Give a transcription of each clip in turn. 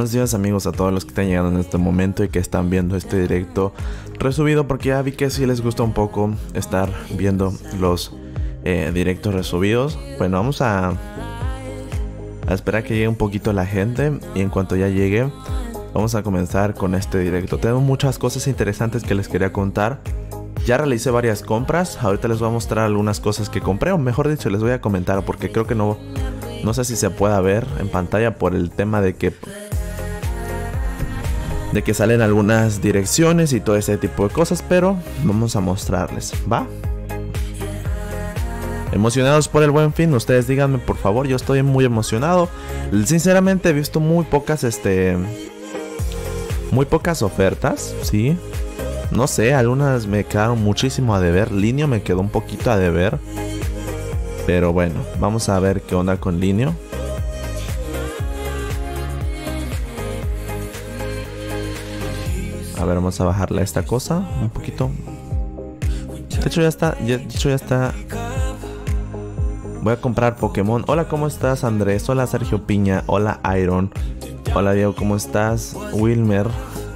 Buenos días amigos a todos los que están llegando en este momento y que están viendo este directo resubido porque ya vi que si les gusta un poco estar viendo los eh, directos resubidos. Bueno, vamos a, a esperar que llegue un poquito la gente y en cuanto ya llegue vamos a comenzar con este directo. Tengo muchas cosas interesantes que les quería contar. Ya realicé varias compras, ahorita les voy a mostrar algunas cosas que compré, o mejor dicho, les voy a comentar porque creo que no, no sé si se pueda ver en pantalla por el tema de que de que salen algunas direcciones y todo ese tipo de cosas, pero vamos a mostrarles, ¿va? Emocionados por el buen fin, ustedes díganme por favor, yo estoy muy emocionado. Sinceramente he visto muy pocas, este, muy pocas ofertas, ¿sí? No sé, algunas me quedaron muchísimo a deber, Linio me quedó un poquito a deber. Pero bueno, vamos a ver qué onda con Linio. A ver, vamos a bajarle a esta cosa un poquito. De hecho ya está, de hecho ya está. Voy a comprar Pokémon. Hola, ¿cómo estás Andrés? Hola Sergio Piña. Hola Iron. Hola Diego, ¿cómo estás? Wilmer.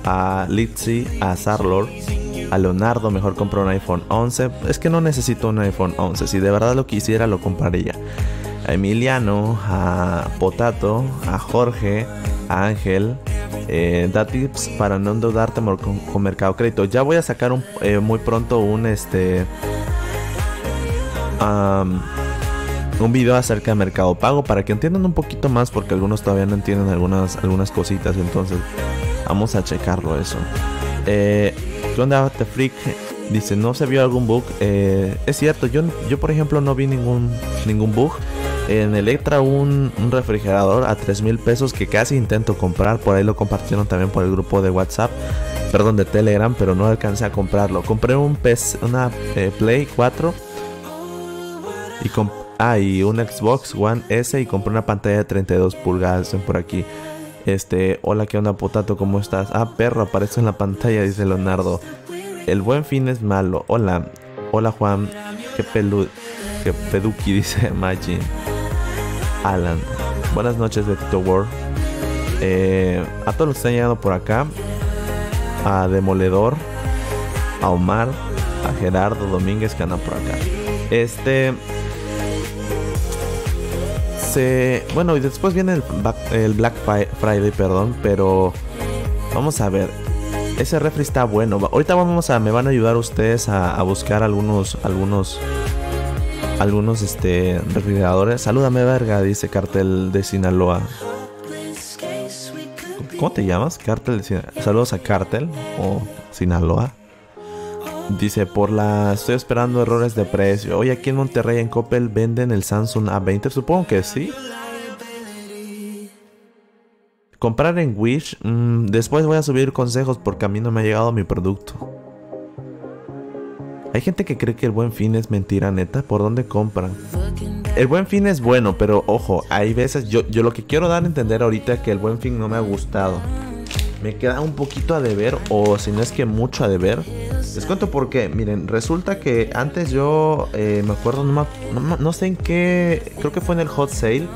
A Litzy. A Sarlor. A Leonardo, mejor compro un iPhone 11. Es que no necesito un iPhone 11. Si de verdad lo quisiera, lo compraría. A Emiliano. A Potato. A Jorge Ángel. Eh, da tips para no endeudarte con, con Mercado Crédito. Ya voy a sacar eh, muy pronto un este un video acerca de Mercado Pago para que entiendan un poquito más porque algunos todavía no entienden algunas algunas cositas. Entonces vamos a checarlo eso. Eh, ¿Qué onda, Dice no se vio algún bug. Eh, es cierto, yo yo por ejemplo no vi ningún ningún bug en Electra un, refrigerador a 3 mil pesos que casi intento comprar. Por ahí lo compartieron también por el grupo de WhatsApp, perdón, de Telegram, pero no alcancé a comprarlo. Compré un una eh, Play 4 y ah, y un Xbox One S y compré una pantalla de 32 pulgadas. por aquí. Este, hola, ¿qué onda, potato? ¿Cómo estás? Ah, perro, aparece en la pantalla, dice Leonardo. El buen fin es malo. Hola, hola, Juan. Qué pelu. Qué peduqui, dice Magin. Alan. Buenas noches de Tito World. Eh, a todos los que están llegando por acá. A Demoledor. A Omar. A Gerardo Domínguez que anda por acá. Este. Se, bueno, y después viene el, Black Friday, perdón. Pero. Vamos a ver ese refri está bueno. Ahorita vamos a, me van a ayudar ustedes a, a buscar algunos, algunos algunos este, refrigeradores. Salúdame, verga, dice Cartel de Sinaloa. ¿Cómo te llamas? Cartel de Sinaloa. Saludos a Cartel o Sinaloa. Dice, por la... Estoy esperando errores de precio. Hoy aquí en Monterrey, en Coppel, venden el Samsung A20. Supongo que sí. Comprar en Wish. Mm, después voy a subir consejos porque a mí no me ha llegado mi producto. Hay gente que cree que el buen fin es mentira neta, ¿por dónde compran? El buen fin es bueno, pero ojo, hay veces, yo, yo lo que quiero dar a entender ahorita es que el buen fin no me ha gustado me queda un poquito a deber o si no es que mucho a deber. Les cuento por qué. Miren, resulta que antes yo eh, me acuerdo, no, sé en qué, creo que fue en el hot sale.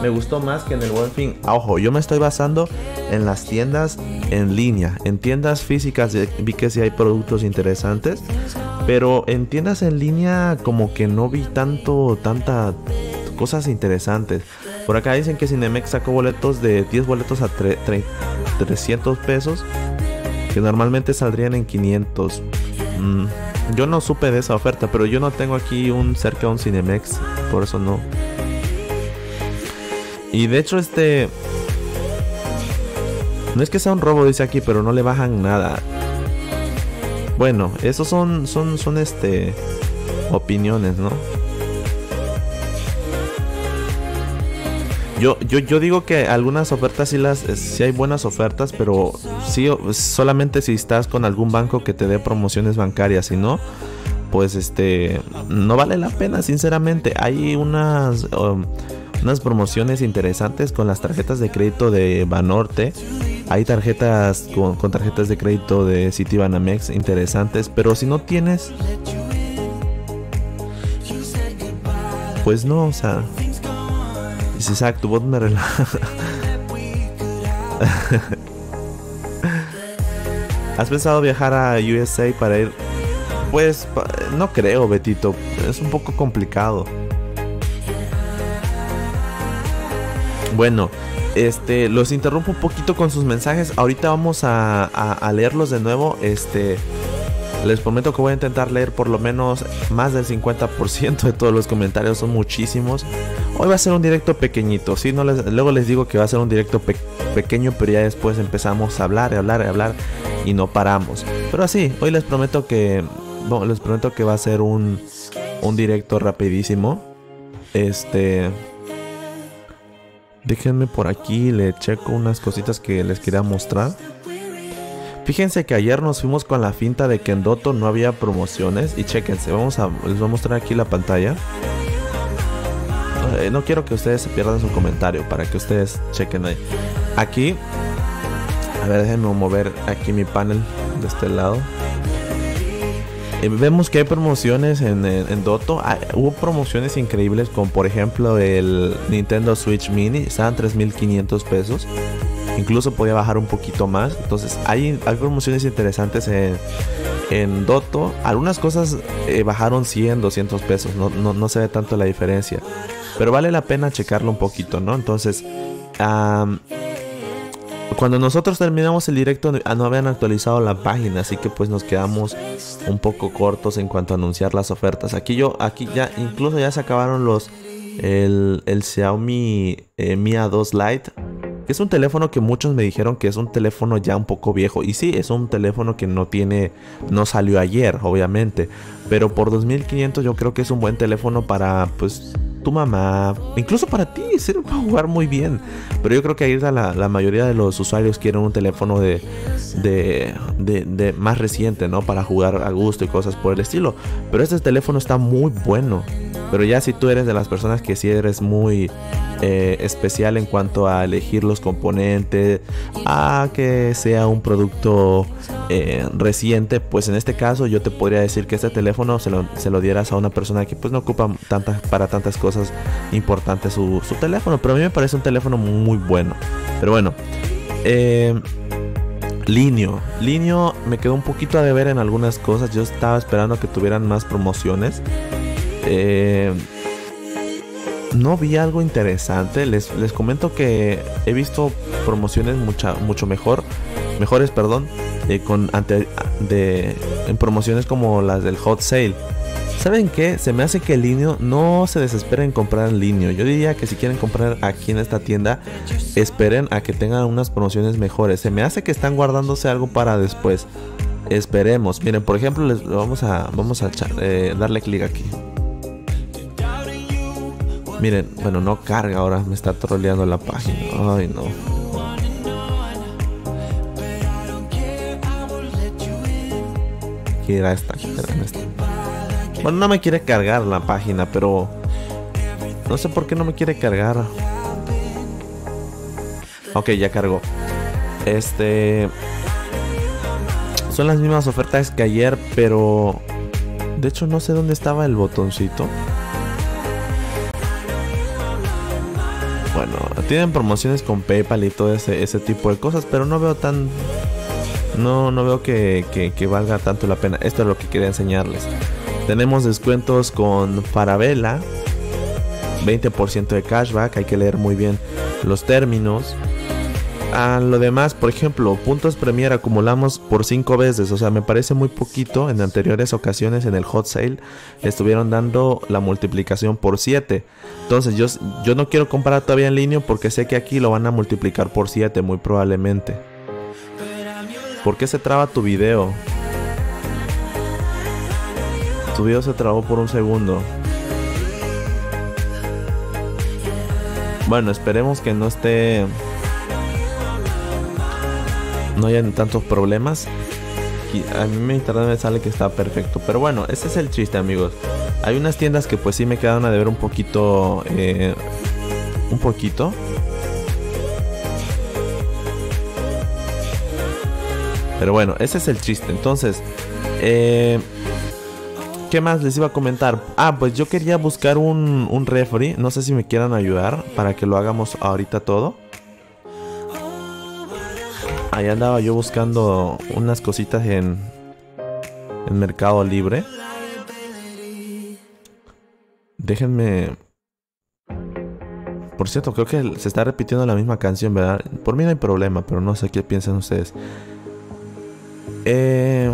Me gustó más que en el One Thing, ah, Ojo, yo me estoy basando en las tiendas en línea. En tiendas físicas vi que sí hay productos interesantes. Pero en tiendas en línea como que no vi tanto, tanta cosas interesantes. Por acá dicen que Cinemex sacó boletos de 10 boletos a 300 pesos, que normalmente saldrían en 500. Mm, yo no supe de esa oferta, pero yo no tengo aquí un cerca un Cinemex, por eso no. Y de hecho este no es que sea un robo dice aquí, pero no le bajan nada. Bueno, esos son son son este opiniones, ¿no? Yo, yo, yo digo que algunas ofertas sí las sí hay buenas ofertas, pero sí solamente si estás con algún banco que te dé promociones bancarias, si no, pues este no vale la pena, sinceramente. Hay unas um, unas promociones interesantes con las tarjetas de crédito de Banorte. Hay tarjetas con, con tarjetas de crédito de Citibanamex interesantes, pero si no tienes pues no, o sea, tu voz me relaja. ¿Has pensado viajar a USA para ir? Pues no creo, Betito. Es un poco complicado. Bueno, este, los interrumpo un poquito con sus mensajes. Ahorita vamos a, leerlos de nuevo. Este, les prometo que voy a intentar leer por lo menos más del 50% de todos los comentarios. Son muchísimos. Hoy va a ser un directo pequeñito, ¿sí? No les, luego les digo que va a ser un directo pequeño, pero ya después empezamos a hablar, y hablar, a hablar y no paramos. Pero así, hoy les prometo que, les prometo que va a ser un, un directo rapidísimo. Este... Déjenme por aquí, le checo unas cositas que les quería mostrar. Fíjense que ayer nos fuimos con la finta de que en Doto no había promociones. Y chequense, vamos a, les voy a mostrar aquí la pantalla. Eh, no quiero que ustedes se pierdan su comentario para que ustedes chequen ahí. Aquí, a ver, déjenme mover aquí mi panel de este lado. Eh, vemos que hay promociones en, en, Doto. Ah, hubo promociones increíbles Como por ejemplo, el Nintendo Switch Mini. Estaban 3.500 pesos. Incluso podía bajar un poquito más. Entonces hay, promociones interesantes en, Doto. Algunas cosas eh, bajaron 100, 200 pesos. No, no, se ve tanto la diferencia. Pero vale la pena checarlo un poquito, ¿no? Entonces, cuando nosotros terminamos el directo ah, no habían actualizado la página, así que pues nos quedamos un poco cortos en cuanto a anunciar las ofertas. Aquí yo, aquí ya, incluso ya se acabaron los, el, el Xiaomi eh, Mi A2 Lite. es un teléfono que muchos me dijeron que es un teléfono ya un poco viejo. Y sí, es un teléfono que no tiene, no salió ayer, obviamente. Pero por 2500 yo creo que es un buen teléfono para pues tu mamá, incluso para ti, sirve para jugar muy bien. Pero yo creo que ahí la, la mayoría de los usuarios quieren un teléfono de, de, de, más reciente, ¿no? Para jugar a gusto y cosas por el estilo. Pero este teléfono está muy bueno. Pero ya si tú eres de las personas que sí eres muy eh, especial en cuanto a elegir los componentes, a que sea un producto eh, reciente, pues en este caso yo te podría decir que este teléfono se lo, dieras a una persona que pues no ocupa tantas, para tantas cosas importantes su, teléfono. Pero a mí me parece un teléfono muy bueno. Pero bueno. Eh, Linio. Linio me quedó un poquito a deber en algunas cosas. Yo estaba esperando que tuvieran más promociones. Eh, no vi algo interesante. Les, les comento que he visto promociones mucha, mucho mejor. Mejores, perdón de, en promociones como las del Hot Sale. ¿Saben qué? Se me hace que el niño no se desesperen en comprar en línea. Yo diría que si quieren comprar aquí en esta tienda, esperen a que tengan unas promociones mejores. Se me hace que están guardándose algo para después. Esperemos. Miren, por ejemplo, les vamos a, vamos a eh, darle clic aquí. Miren, bueno, no carga ahora. Me está troleando la página. Ay, no. esta, Bueno, no me quiere cargar la página, pero no sé por qué no me quiere cargar. Ok, ya cargó. Este son las mismas ofertas que ayer, pero de hecho no sé dónde estaba el botoncito. Bueno, tienen promociones con PayPal y todo ese, ese tipo de cosas, pero no veo tan no, no veo que, valga tanto la pena. Esto es lo que quería enseñarles. Tenemos descuentos con Parabela. 20% de cashback. Hay que leer muy bien los términos. A lo demás, por ejemplo, puntos Premier acumulamos por 5 veces. O sea, me parece muy poquito. En anteriores ocasiones en el hot sale estuvieron dando la multiplicación por 7. Entonces yo, yo no quiero comprar todavía en línea porque sé que aquí lo van a multiplicar por 7 muy probablemente. ¿Por qué se traba tu video? Tu video se trabó por un segundo. Bueno, esperemos que no esté. No hayan tantos problemas. A mí mi internet me sale que está perfecto. Pero bueno, ese es el chiste, amigos. Hay unas tiendas que pues sí me quedaron a deber un poquito. Eh, un poquito. Pero bueno, ese es el chiste. Entonces, eh, ¿qué más les iba a comentar? Ah, pues yo quería buscar un, un referee. No sé si me quieran ayudar para que lo hagamos ahorita todo. Ahí andaba yo buscando unas cositas en, en Mercado Libre. Déjenme... Por cierto, creo que se está repitiendo la misma canción, ¿verdad? Por mí no hay problema, pero no sé qué piensan ustedes. Eh,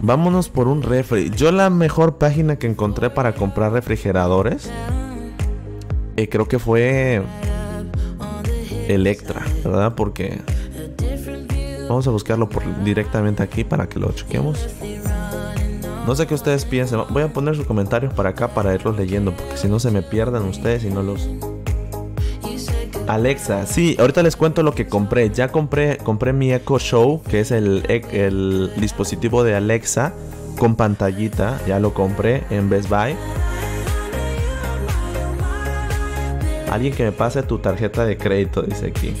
vámonos por un refri. Yo la mejor página que encontré para comprar refrigeradores. Eh, creo que fue Electra, ¿verdad? Porque vamos a buscarlo directamente aquí para que lo chequemos. No sé qué ustedes piensen. Voy a poner sus comentarios para acá para irlos leyendo, porque si no se me pierdan ustedes y no los Alexa, sí, ahorita les cuento lo que compré. Ya compré, compré mi Echo Show, que es el, el dispositivo de Alexa con pantallita. Ya lo compré en Best Buy. Alguien que me pase tu tarjeta de crédito, dice aquí.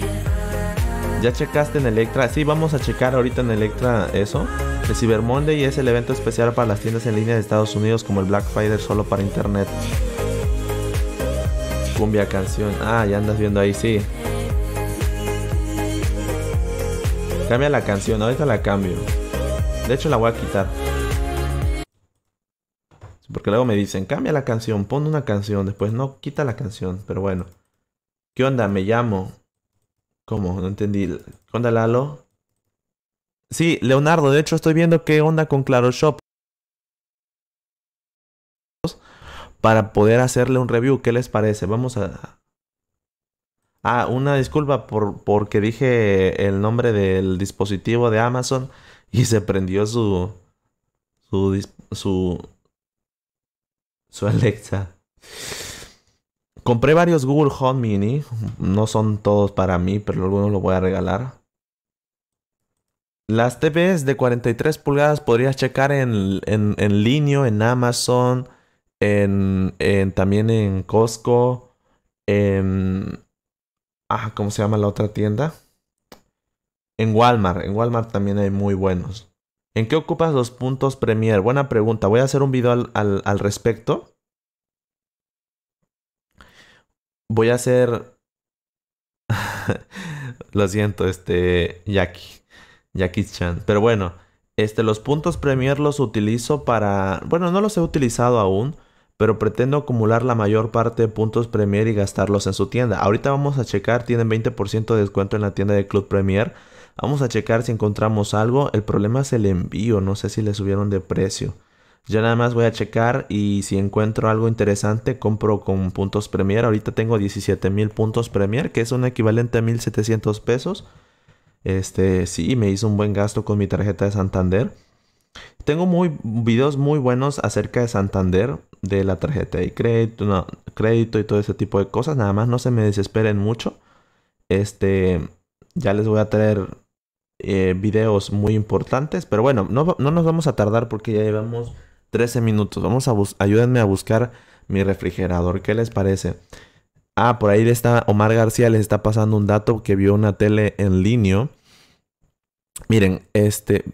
¿Ya checaste en Electra? Sí, vamos a checar ahorita en Electra eso. El Cyber Monday es el evento especial para las tiendas en línea de Estados Unidos como el Black Friday solo para internet cumbia canción. Ah, ya andas viendo ahí, sí. Cambia la canción, ahorita la cambio. De hecho la voy a quitar. Porque luego me dicen, cambia la canción, pon una canción, después no, quita la canción, pero bueno. ¿Qué onda? Me llamo. ¿Cómo? No entendí. ¿Qué onda, Lalo? Sí, Leonardo, de hecho estoy viendo qué onda con Claro Shop. para poder hacerle un review. ¿Qué les parece? Vamos a... Ah, una disculpa porque dije el nombre del dispositivo de Amazon y se prendió su... su... su, Alexa. Compré varios Google Home Mini. No son todos para mí, pero algunos los voy a regalar. Las TVs de 43 pulgadas podrías checar en, en, en Linio, en Amazon, en, también en Costco, en... Ah, ¿cómo se llama la otra tienda? En Walmart, en Walmart también hay muy buenos. ¿En qué ocupas los puntos Premier? Buena pregunta, voy a hacer un video al, respecto. Voy a hacer... Lo siento, este... Jackie. Jackie Chan. Pero bueno, este, los puntos Premier los utilizo para... Bueno, no los he utilizado aún pero pretendo acumular la mayor parte de puntos Premier y gastarlos en su tienda. Ahorita vamos a checar, tienen 20% de descuento en la tienda de Club Premier. Vamos a checar si encontramos algo. El problema es el envío, no sé si le subieron de precio. Ya nada más voy a checar y si encuentro algo interesante compro con puntos Premier. Ahorita tengo 17,000 mil puntos Premier, que es un equivalente a 1.700 pesos. Este, sí, me hizo un buen gasto con mi tarjeta de Santander. Tengo muy, videos muy buenos acerca de Santander de la tarjeta de crédito, no, crédito y todo ese tipo de cosas. Nada más no se me desesperen mucho. Este, ya les voy a traer eh, videos muy importantes. Pero bueno, no, nos vamos a tardar porque ya llevamos 13 minutos. Vamos a ayúdenme a buscar mi refrigerador. ¿Qué les parece? Ah, por ahí está Omar García les está pasando un dato que vio una tele en línea. Miren, este,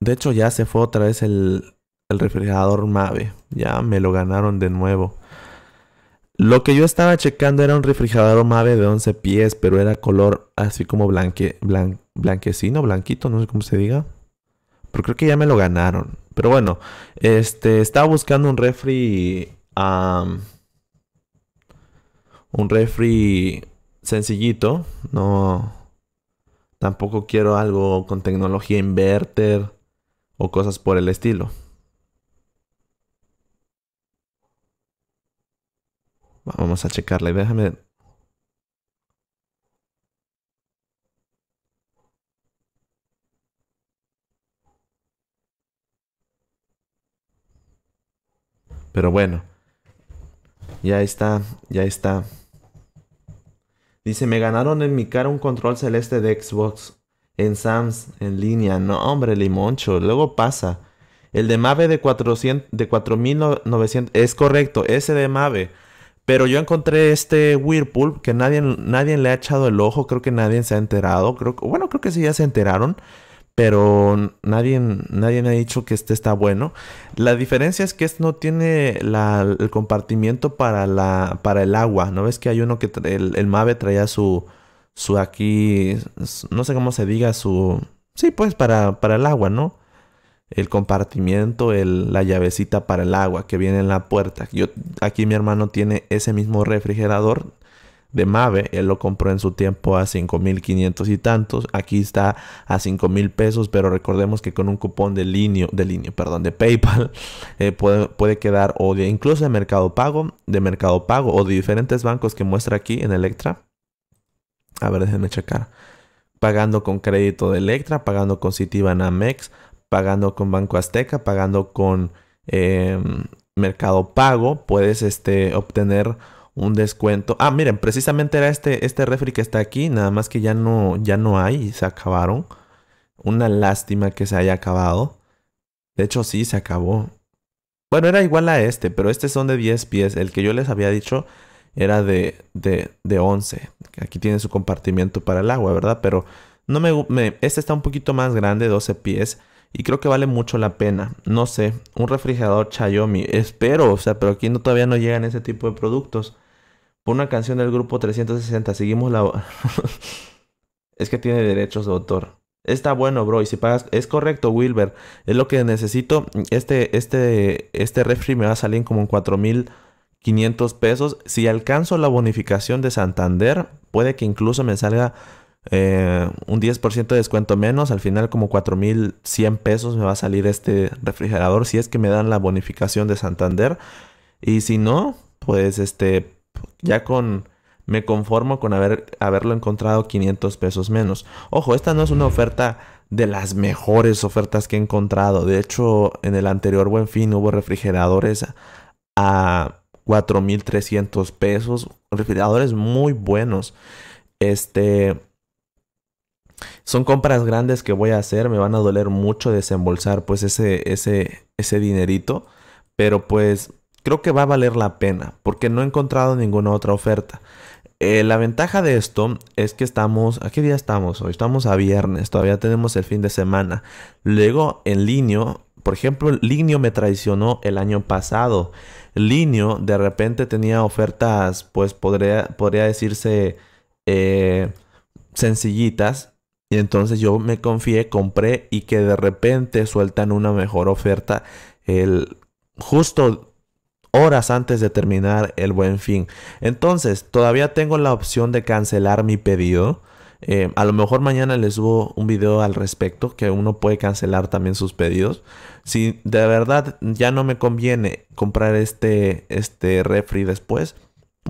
de hecho ya se fue otra vez el, el refrigerador Mave. Ya me lo ganaron de nuevo. Lo que yo estaba checando era un refrigerador Mave de 11 pies, pero era color así como blanque, blanquecino, blanquito, no sé cómo se diga. Pero creo que ya me lo ganaron. Pero bueno, este, estaba buscando un refri... un refri sencillito, no... Tampoco quiero algo con tecnología inverter o cosas por el estilo. Vamos a checarla y déjame... Pero bueno. Ya está, ya está. Dice, me ganaron en mi cara un control celeste de Xbox. En Sams, en línea. No, hombre, limoncho. Luego pasa. El de Mave de de 4900. Es correcto, ese de Mave. Pero yo encontré este Whirlpool que nadie, nadie le ha echado el ojo, creo que nadie se ha enterado, creo, bueno, creo que sí ya se enteraron, pero nadie, nadie ha dicho que este está bueno. La diferencia es que este no tiene el compartimiento para, la, para el agua, ¿no ves que hay uno que el, el, Mave traía su, su aquí, no sé cómo se diga, su... Sí, pues para, para el agua, ¿no? el compartimiento, la llavecita para el agua que viene en la puerta. Yo, aquí mi hermano tiene ese mismo refrigerador de Mave, él lo compró en su tiempo a 5.500 y tantos, aquí está a 5.000 pesos, pero recordemos que con un cupón de línea, de línea, perdón, de PayPal eh, puede, quedar o de incluso de Mercado Pago, de Mercado Pago o de diferentes bancos que muestra aquí en Electra. A ver, déjenme checar. Pagando con crédito de Electra, pagando con Citibanamex, Amex, pagando con Banco Azteca, pagando con em, Mercado Pago, puedes este, obtener un descuento. Ah, miren, precisamente era este, este refri que está aquí, nada más que ya no, ya no hay se acabaron. Una lástima que se haya acabado. De hecho, sí, se acabó. Bueno, era igual a este, pero este son de 10 pies. El que yo les había dicho era de, de, de 11. Aquí tiene su compartimiento para el agua, ¿verdad? Pero no me, este está un poquito más grande, 12 pies y creo que vale mucho la pena. No sé, un refrigerador Xiaomi, espero, o sea, pero aquí no, todavía no llegan ese tipo de productos. Por una canción del grupo 360, seguimos la... es que tiene derechos de autor. Está bueno, bro, y si pagas... Es correcto, Wilber, es lo que necesito. Este, este, este refri me va a salir como en 4500 pesos. Si alcanzo la bonificación de Santander, puede que incluso me salga eh, un 10% de descuento menos. Al final como 4.100 pesos me va a salir este refrigerador si es que me dan la bonificación de Santander. Y si no, pues este, ya con... Me conformo con haber, haberlo encontrado 500 pesos menos. Ojo, esta no es una oferta de las mejores ofertas que he encontrado. De hecho, en el anterior Buen Fin hubo refrigeradores a 4.300 pesos. Refrigeradores muy buenos. Este, son compras grandes que voy a hacer, me van a doler mucho desembolsar pues ese, ese, ese dinerito, pero pues creo que va a valer la pena porque no he encontrado ninguna otra oferta. Eh, la ventaja de esto es que estamos, ¿a qué día estamos hoy? Estamos a viernes, todavía tenemos el fin de semana. Luego en línea, por ejemplo, Linio me traicionó el año pasado. Linio de repente tenía ofertas, pues podría, podría decirse eh, sencillitas, y entonces yo me confié, compré y que de repente sueltan una mejor oferta el justo horas antes de terminar el buen fin. Entonces, todavía tengo la opción de cancelar mi pedido. Eh, a lo mejor mañana les subo un video al respecto que uno puede cancelar también sus pedidos. Si de verdad ya no me conviene comprar este, este refri después,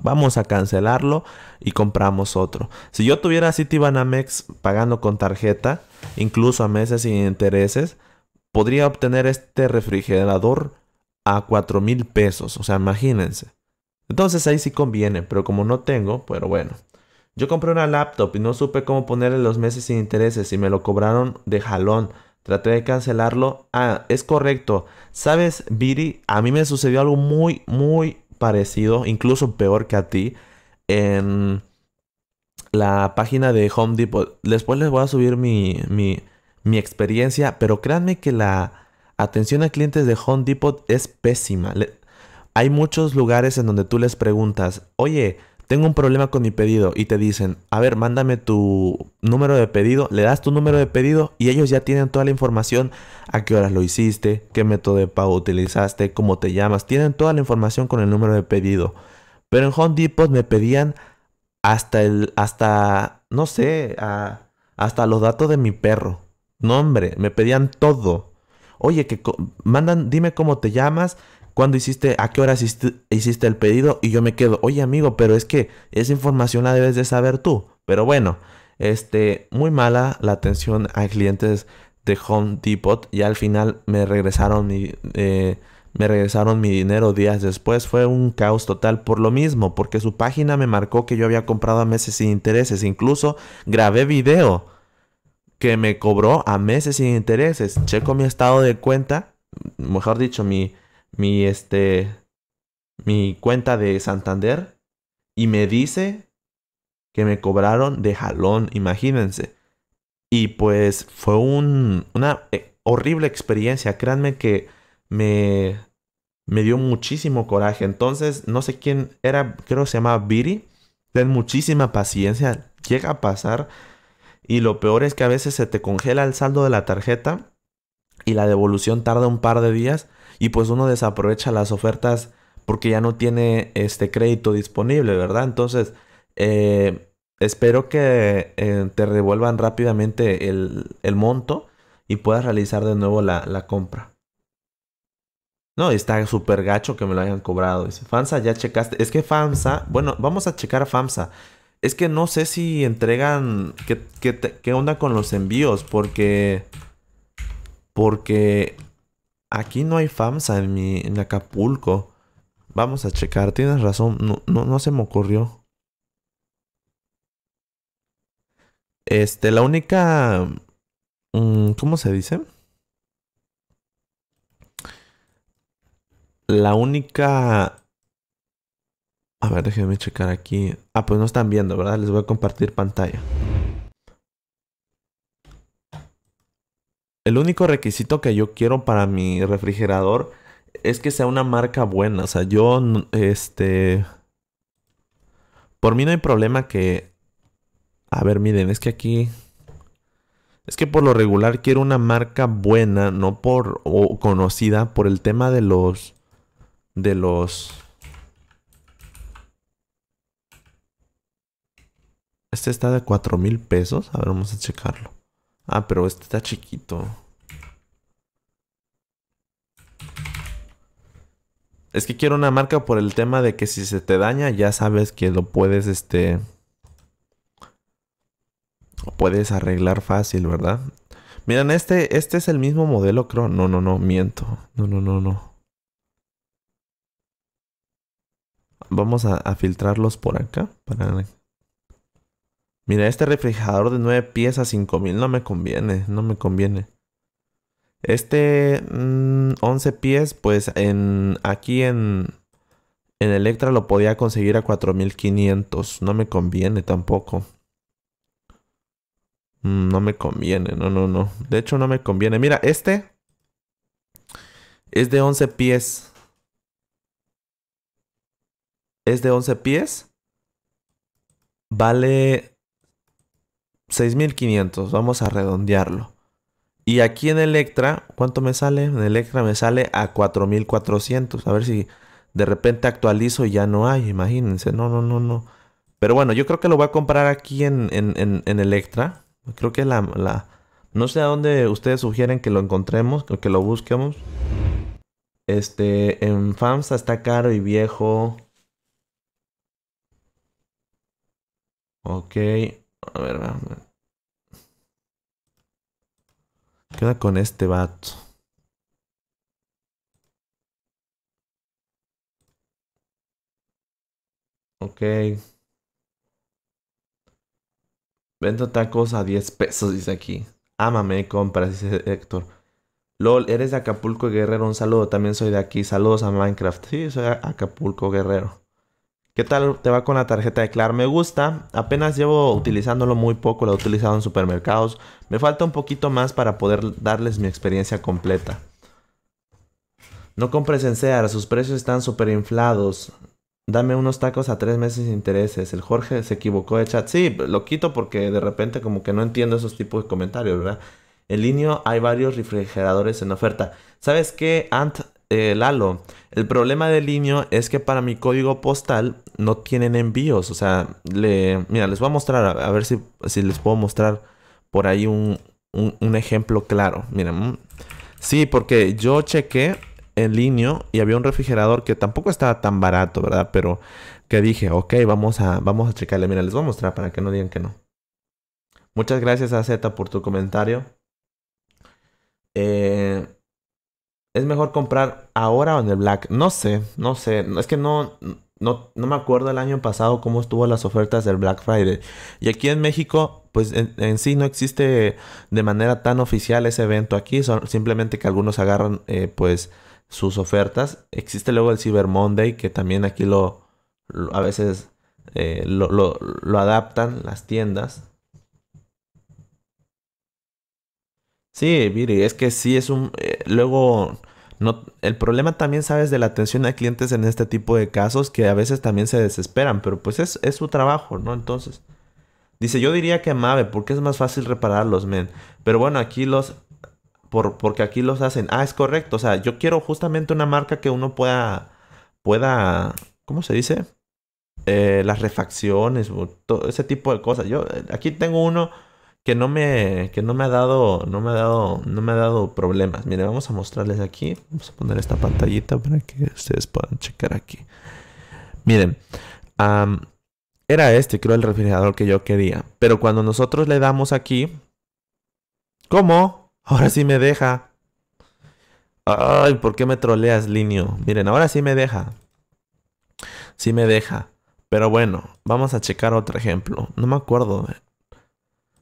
Vamos a cancelarlo y compramos otro. Si yo tuviera Citibanamex pagando con tarjeta, incluso a meses sin intereses, podría obtener este refrigerador a 4 mil pesos. O sea, imagínense. Entonces ahí sí conviene, pero como no tengo, pero bueno. Yo compré una laptop y no supe cómo ponerle los meses sin intereses y me lo cobraron de jalón. Traté de cancelarlo. Ah, es correcto. Sabes, Viri, a mí me sucedió algo muy, muy, parecido, incluso peor que a ti, en la página de Home Depot. Después les voy a subir mi, mi, experiencia, pero créanme que la atención a clientes de Home Depot es pésima. hay muchos lugares en donde tú les preguntas, oye, tengo un problema con mi pedido y te dicen, a ver, mándame tu número de pedido, le das tu número de pedido y ellos ya tienen toda la información, a qué horas lo hiciste, qué método de pago utilizaste, cómo te llamas, tienen toda la información con el número de pedido. Pero en Home Depot me pedían hasta el, hasta, no sé, hasta los datos de mi perro. No, hombre, me pedían todo. Oye, que mandan, dime cómo te llamas, cuándo hiciste, a qué hora hiciste el pedido y yo me quedo, oye amigo, pero es que esa información la debes de saber tú. Pero bueno, este, muy mala la atención a clientes de Home Depot y al final me regresaron mi... Eh, me regresaron mi dinero días después. Fue un caos total por lo mismo, porque su página me marcó que yo había comprado a meses sin intereses. Incluso grabé video que me cobró a meses sin intereses. Checo mi estado de cuenta, mejor dicho, mi, mi, este, mi cuenta de Santander y me dice que me cobraron de jalón, imagínense. Y pues fue un, una eh, horrible experiencia, créanme que me, me dio muchísimo coraje. Entonces, no sé quién era, creo que se llamaba Biri Ten muchísima paciencia, llega a pasar. Y lo peor es que a veces se te congela el saldo de la tarjeta y la devolución tarda un par de días y pues uno desaprovecha las ofertas porque ya no tiene este crédito disponible, ¿verdad? Entonces, eh, espero que eh, te revuelvan rápidamente el, monto y puedas realizar de nuevo la, compra. No, está súper gacho que me lo hayan cobrado. FAMSA, ya checaste. Es que FAMSA, bueno, vamos a checar a FAMSA. Es que no sé si entregan, qué, qué onda con los envíos, porque, porque Aquí no hay FAMSA en mi en Acapulco. Vamos a checar, tienes razón, no, no, no se me ocurrió. Este, la única... Mm, ¿Cómo se dice? La única... A ver, déjenme checar aquí. Ah, pues no están viendo, ¿verdad? Les voy a compartir pantalla. El único requisito que yo quiero para mi refrigerador es que sea una marca buena. O sea, yo, este... Por mí no hay problema que... A ver, miren, es que aquí... Es que por lo regular quiero una marca buena, no por... o conocida por el tema de los... de los... Este está de 4 mil pesos. A ver, vamos a checarlo. Ah, pero este está chiquito. Es que quiero una marca por el tema de que si se te daña, ya sabes que lo puedes, este... Puedes arreglar fácil, ¿verdad? Miren, este, este es el mismo modelo, creo. No, no, no, miento. No, no, no, no. Vamos a, a filtrarlos por acá para Mira, este refrigerador de 9 pies a 5000, no me conviene, no me conviene. Este 11 mm, pies, pues en aquí en, Electra lo podía conseguir a 4500. No me conviene tampoco. Mm, no me conviene, no, no, no. De hecho, no me conviene. Mira, este es de 11 pies. Es de 11 pies. Vale 6.500, vamos a redondearlo. Y aquí en Electra, ¿cuánto me sale? En Electra me sale a 4.400. A ver si de repente actualizo y ya no hay, imagínense. No, no, no, no. Pero bueno, yo creo que lo voy a comprar aquí en, Electra. Creo que la, No sé a dónde ustedes sugieren que lo encontremos que lo busquemos. Este, en FAMSA está caro y viejo. Ok. A ver, a Queda con este vato? Ok. Vendo tacos a 10 pesos, dice aquí. Ámame, compras, dice Héctor. LOL, eres de Acapulco Guerrero, un saludo. También soy de aquí. Saludos a Minecraft. Sí, soy Acapulco Guerrero. ¿Qué tal te va con la tarjeta de Clar? Me gusta, apenas llevo utilizándolo muy poco, lo he utilizado en supermercados. Me falta un poquito más para poder darles mi experiencia completa. No compres en Sears, sus precios están súper inflados. Dame unos tacos a tres meses de intereses. El Jorge se equivocó de chat. Sí, lo quito porque de repente como que no entiendo esos tipos de comentarios, ¿verdad? En línea hay varios refrigeradores en oferta. ¿Sabes qué, Ant? Eh, Lalo, el problema de Linio es que para mi código postal no tienen envíos. O sea, le, mira, les voy a mostrar, a, ver si, les puedo mostrar por ahí un, ejemplo claro. mira, mm, sí, porque yo chequé en Linio y había un refrigerador que tampoco estaba tan barato, ¿verdad? Pero que dije, ok, vamos a, vamos a checarle. Mira, les voy a mostrar para que no digan que no. Muchas gracias a Z por tu comentario. Eh, es mejor comprar ahora o en el Black. No sé, no sé. Es que no, no, me acuerdo el año pasado cómo estuvo las ofertas del Black Friday. Y aquí en México, pues en, sí no existe de manera tan oficial ese evento aquí. simplemente que algunos agarran, eh, pues, sus ofertas. Existe luego el Cyber Monday, que también aquí lo, a veces eh, lo, adaptan las tiendas. Sí, mire, es que sí es un... Eh, luego no, el problema también, sabes, de la atención a clientes en este tipo de casos que a veces también se desesperan, pero pues es, es su trabajo, ¿no? Entonces, dice, yo diría que Mabe porque es más fácil repararlos, men. Pero bueno, aquí los, por, porque aquí los hacen. Ah, es correcto, o sea, yo quiero justamente una marca que uno pueda, pueda, ¿cómo se dice? Eh, las refacciones, todo ese tipo de cosas. Yo, eh, aquí tengo uno que no me que no me ha dado no me ha dado no me ha dado problemas. Miren, vamos a mostrarles aquí, vamos a poner esta pantallita para que ustedes puedan checar aquí. Miren, era este creo el refrigerador que yo quería, pero cuando nosotros le damos aquí, ¿cómo? Ahora sí me deja. Ay, ¿por qué me troleas, Linio? Miren, ahora sí me deja. Sí me deja. Pero bueno, vamos a checar otro ejemplo. No me acuerdo.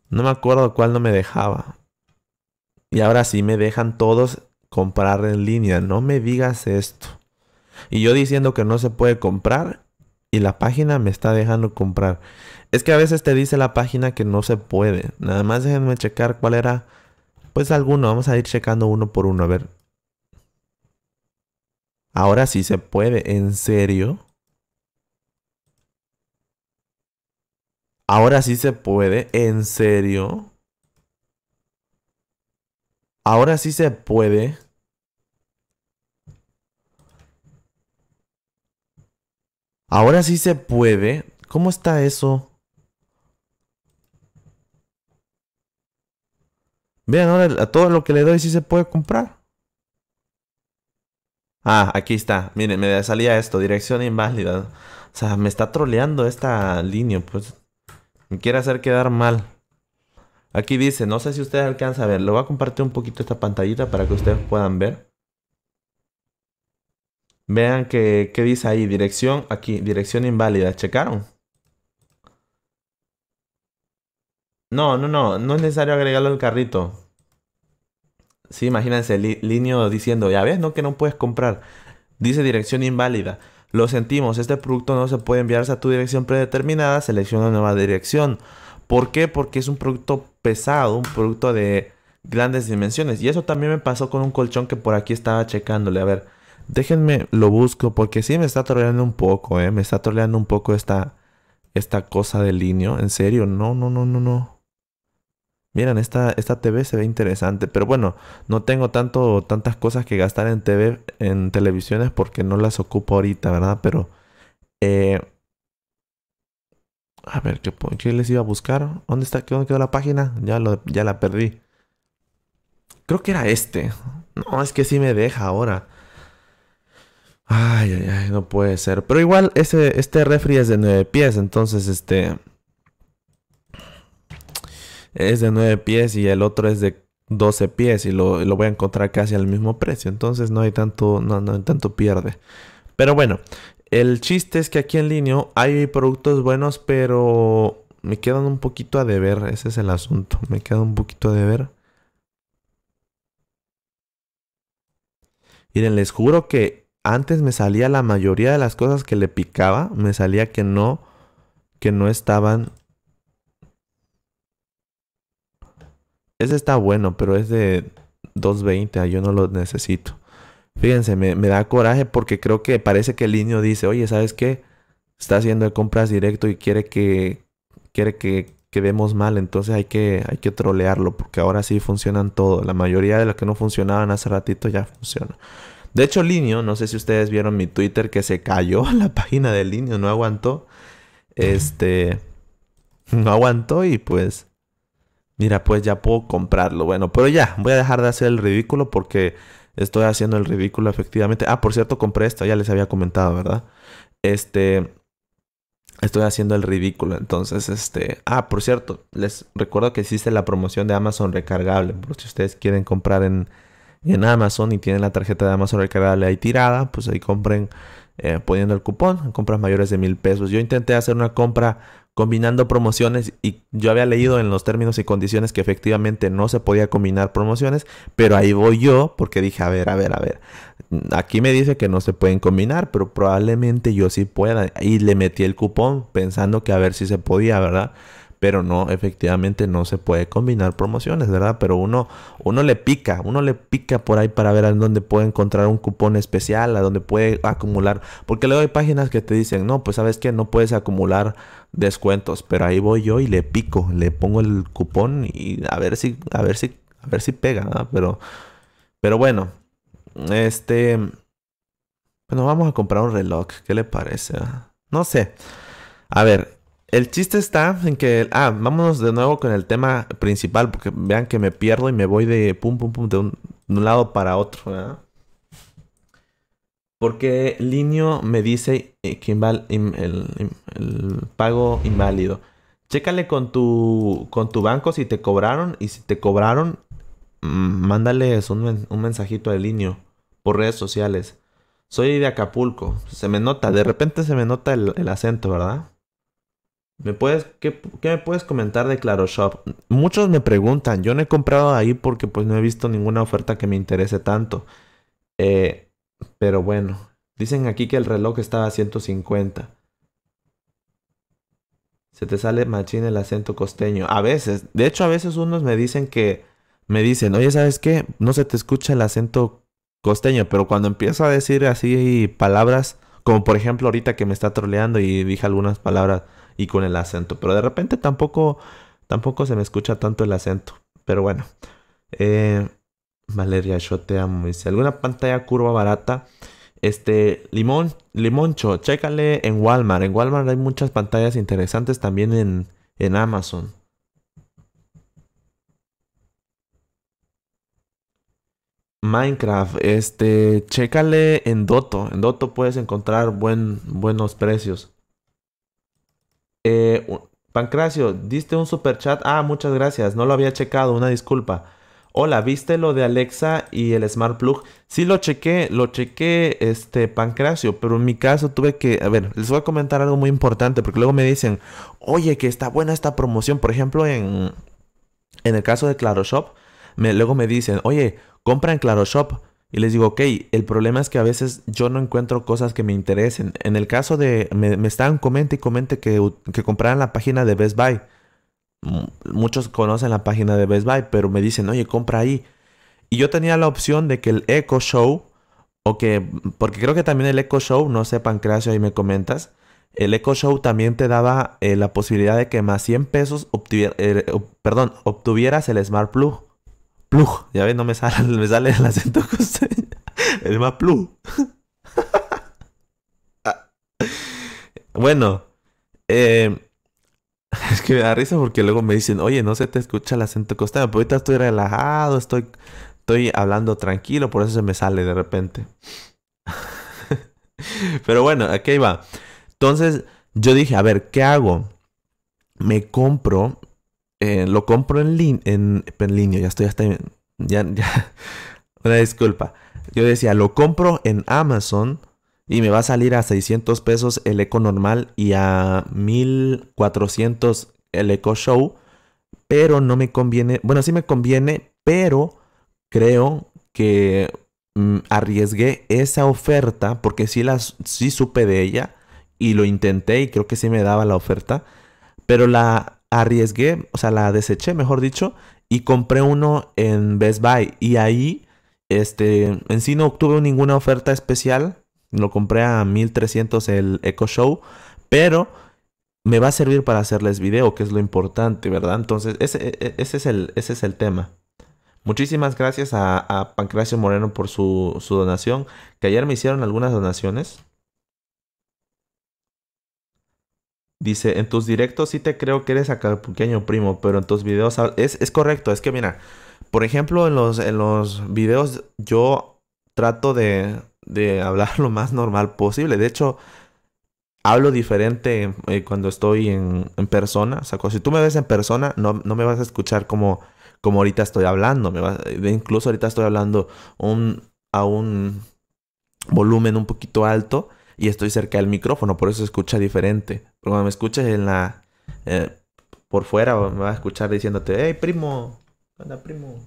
No me acuerdo cuál no me dejaba. Y ahora sí me dejan todos comprar en línea. No me digas esto. Y yo diciendo que no se puede comprar y la página me está dejando comprar. Es que a veces te dice la página que no se puede. Nada más déjenme checar cuál era. Pues alguno, vamos a ir checando uno por uno. A ver. Ahora sí se puede, ¿en serio? Ahora sí se puede, en serio. Ahora sí se puede. Ahora sí se puede. ¿Cómo está eso? Vean, ahora a todo lo que le doy sí se puede comprar. Ah, aquí está. Miren, me salía esto. Dirección inválida. O sea, me está troleando esta línea, pues. Me quiere hacer quedar mal. Aquí dice, no sé si ustedes alcanzan a ver. Lo voy a compartir un poquito esta pantallita para que ustedes puedan ver. Vean que, dice ahí, dirección, aquí, dirección inválida. ¿Checaron? No, no, no, no es necesario agregarlo al carrito. Sí, imagínense, líneo diciendo, ya ves, no que no puedes comprar. Dice dirección inválida. Lo sentimos, este producto no se puede enviarse a tu dirección predeterminada, selecciona nueva dirección. ¿Por qué? Porque es un producto pesado, un producto de grandes dimensiones. Y eso también me pasó con un colchón que por aquí estaba checándole. A ver, déjenme lo busco porque sí me está troleando un poco, ¿eh? Me está troleando un poco esta, esta cosa de linio. En serio, no, no, no, no, no miren, esta, esta TV se ve interesante, pero bueno, no tengo tanto, tantas cosas que gastar en TV, en televisiones porque no las ocupo ahorita, ¿verdad? Pero, eh, a ver, ¿qué, les iba a buscar? ¿Dónde está? ¿Dónde quedó la página? Ya, ya la perdí. Creo que era este. No, es que sí me deja ahora. Ay, ay, ay, no puede ser. Pero igual, ese, este refri es de 9 pies, entonces este es de 9 pies y el otro es de 12 pies y lo, voy a encontrar casi al mismo precio. Entonces no hay tanto, no, no hay tanto pierde. Pero bueno, el chiste es que aquí en línea hay productos buenos, pero me quedan un poquito a deber. Ese es el asunto. Me quedan un poquito a deber. Miren, les juro que antes me salía la mayoría de las cosas que le picaba, me salía que no, que no estaban Ese está bueno, pero es de 2.20. Ah, yo no lo necesito. Fíjense, me, da coraje porque creo que parece que el niño dice, oye, ¿sabes qué? Está haciendo compras directo y quiere que quiere que quedemos mal, entonces hay que, hay que trolearlo, porque ahora sí funcionan todo. La mayoría de los que no funcionaban hace ratito ya funciona. De hecho, Linio, no sé si ustedes vieron mi Twitter que se cayó la página de Linio, no aguantó. Este. No aguantó y pues mira, pues ya puedo comprarlo. Bueno, pero ya, voy a dejar de hacer el ridículo porque estoy haciendo el ridículo efectivamente. Ah, por cierto, compré esto, ya les había comentado, ¿verdad? Este, estoy haciendo el ridículo. Entonces, este, ah, por cierto, les recuerdo que existe la promoción de Amazon recargable. Por si ustedes quieren comprar en, Amazon y tienen la tarjeta de Amazon recargable ahí tirada, pues ahí compren eh, poniendo el cupón, compras mayores de mil pesos. Yo intenté hacer una compra combinando promociones y yo había leído en los términos y condiciones que efectivamente no se podía combinar promociones, pero ahí voy yo porque dije, a ver, a ver, a ver, aquí me dice que no se pueden combinar, pero probablemente yo sí pueda. Y le metí el cupón pensando que a ver si se podía, ¿verdad? pero no, efectivamente no se puede combinar promociones, ¿verdad? Pero uno, uno le pica, uno le pica por ahí para ver a dónde puede encontrar un cupón especial, a dónde puede acumular, porque luego hay páginas que te dicen, no, pues sabes que no puedes acumular descuentos, pero ahí voy yo y le pico, le pongo el cupón y a ver si, a ver si, a ver si pega, Pero, pero bueno, este, bueno, vamos a comprar un reloj, ¿qué le parece? No sé. A ver, el chiste está en que, ah, vámonos de nuevo con el tema principal, porque vean que me pierdo y me voy de pum, pum, pum, de un, lado para otro, ¿verdad? Porque Linio me dice eh, que inval, el, pago inválido. Chécale con tu, con tu banco si te cobraron y si te cobraron, mm, mándales un, mensajito a Linio por redes sociales. Soy de Acapulco, se me nota, de repente se me nota el acento, ¿verdad? puedes, qué, me puedes comentar de Claro Shop? Muchos me preguntan, yo no he comprado ahí porque pues no he visto ninguna oferta que me interese tanto. Eh, pero bueno, dicen aquí que el reloj estaba a 150. Se te sale machín el acento costeño. A veces, de hecho a veces unos me dicen que, me dicen, oye, ¿sabes qué? No se te escucha el acento costeño, pero cuando empiezo a decir así palabras, como por ejemplo ahorita que me está troleando y dije algunas palabras y con el acento. Pero de repente tampoco, tampoco se me escucha tanto el acento. Pero bueno. Eh, Valeria, yo te amo. Dice, ¿alguna pantalla curva barata? Este, Limón, Limoncho, chécale en Walmart. En Walmart hay muchas pantallas interesantes también en, Amazon. Minecraft, este, chécale en Doto. En Doto puedes encontrar buen, buenos precios. Eh, Pancracio, diste un super chat. Ah, muchas gracias. No lo había checado. Una disculpa. Hola, ¿viste lo de Alexa y el Smart Plug? Sí lo chequé, lo chequé, este, Pancracio, pero en mi caso tuve que, a ver, les voy a comentar algo muy importante, porque luego me dicen, oye, que está buena esta promoción, por ejemplo, en, en el caso de Claro Shop, luego me dicen, oye, compra en Claro Shop, y les digo, ok, el problema es que a veces yo no encuentro cosas que me interesen. En el caso de, me, estaban y comente que, compraran la página de Best Buy. muchos conocen la página de Best Buy, pero me dicen, oye, compra ahí. Y yo tenía la opción de que el Echo Show, o que, porque creo que también el Echo Show, no sé, Pancracio, ahí me comentas, el Echo Show también te daba eh, la posibilidad de que más 100 pesos, eh, perdón, obtuvieras el Smart Plus. Plug. Ya ves, no me sale, me sale el acento costeño. El más plug. bueno, em, es que me da risa porque luego me dicen, oye, no se te escucha el acento costeño. Pero ahorita estoy relajado, estoy, estoy hablando tranquilo, por eso se me sale de repente. Pero bueno, aquí va. Entonces yo dije, a ver, ¿qué hago? Me compro eh, lo compro en, en, en, línea, ya estoy hasta... Ya, ya, una disculpa. Yo decía, lo compro en Amazon y me va a salir a 600 pesos el eco normal y a 1400 el eco show. Pero no me conviene, bueno, sí me conviene, pero creo que mm, arriesgué esa oferta porque las, sí supe de ella y lo intenté y creo que sí me daba la oferta. Pero la, arriesgué, o sea, la deseché, mejor dicho, y compré uno en Best Buy. Y ahí, este, en sí no obtuve ninguna oferta especial. Lo compré a 1300 el Echo Show, pero me va a servir para hacerles video, que es lo importante, ¿verdad? Entonces, ese, e, e, es, el, ese es el tema. Muchísimas gracias a, Pancracio Moreno por su, su donación, que ayer me hicieron algunas donaciones. Dice, en tus directos sí te creo que eres pequeño primo, pero en tus videos... Es, es correcto, es que mira, por ejemplo, en los, en los videos yo trato de, hablar lo más normal posible. De hecho, hablo diferente eh, cuando estoy en, persona. O sea, si tú me ves en persona, no, me vas a escuchar como, como ahorita estoy hablando. Me incluso ahorita estoy hablando un, a un volumen un poquito alto y estoy cerca del micrófono, por eso escucha diferente. Pero cuando me escuches en la eh, por fuera me va a escuchar diciéndote, hey primo, anda primo.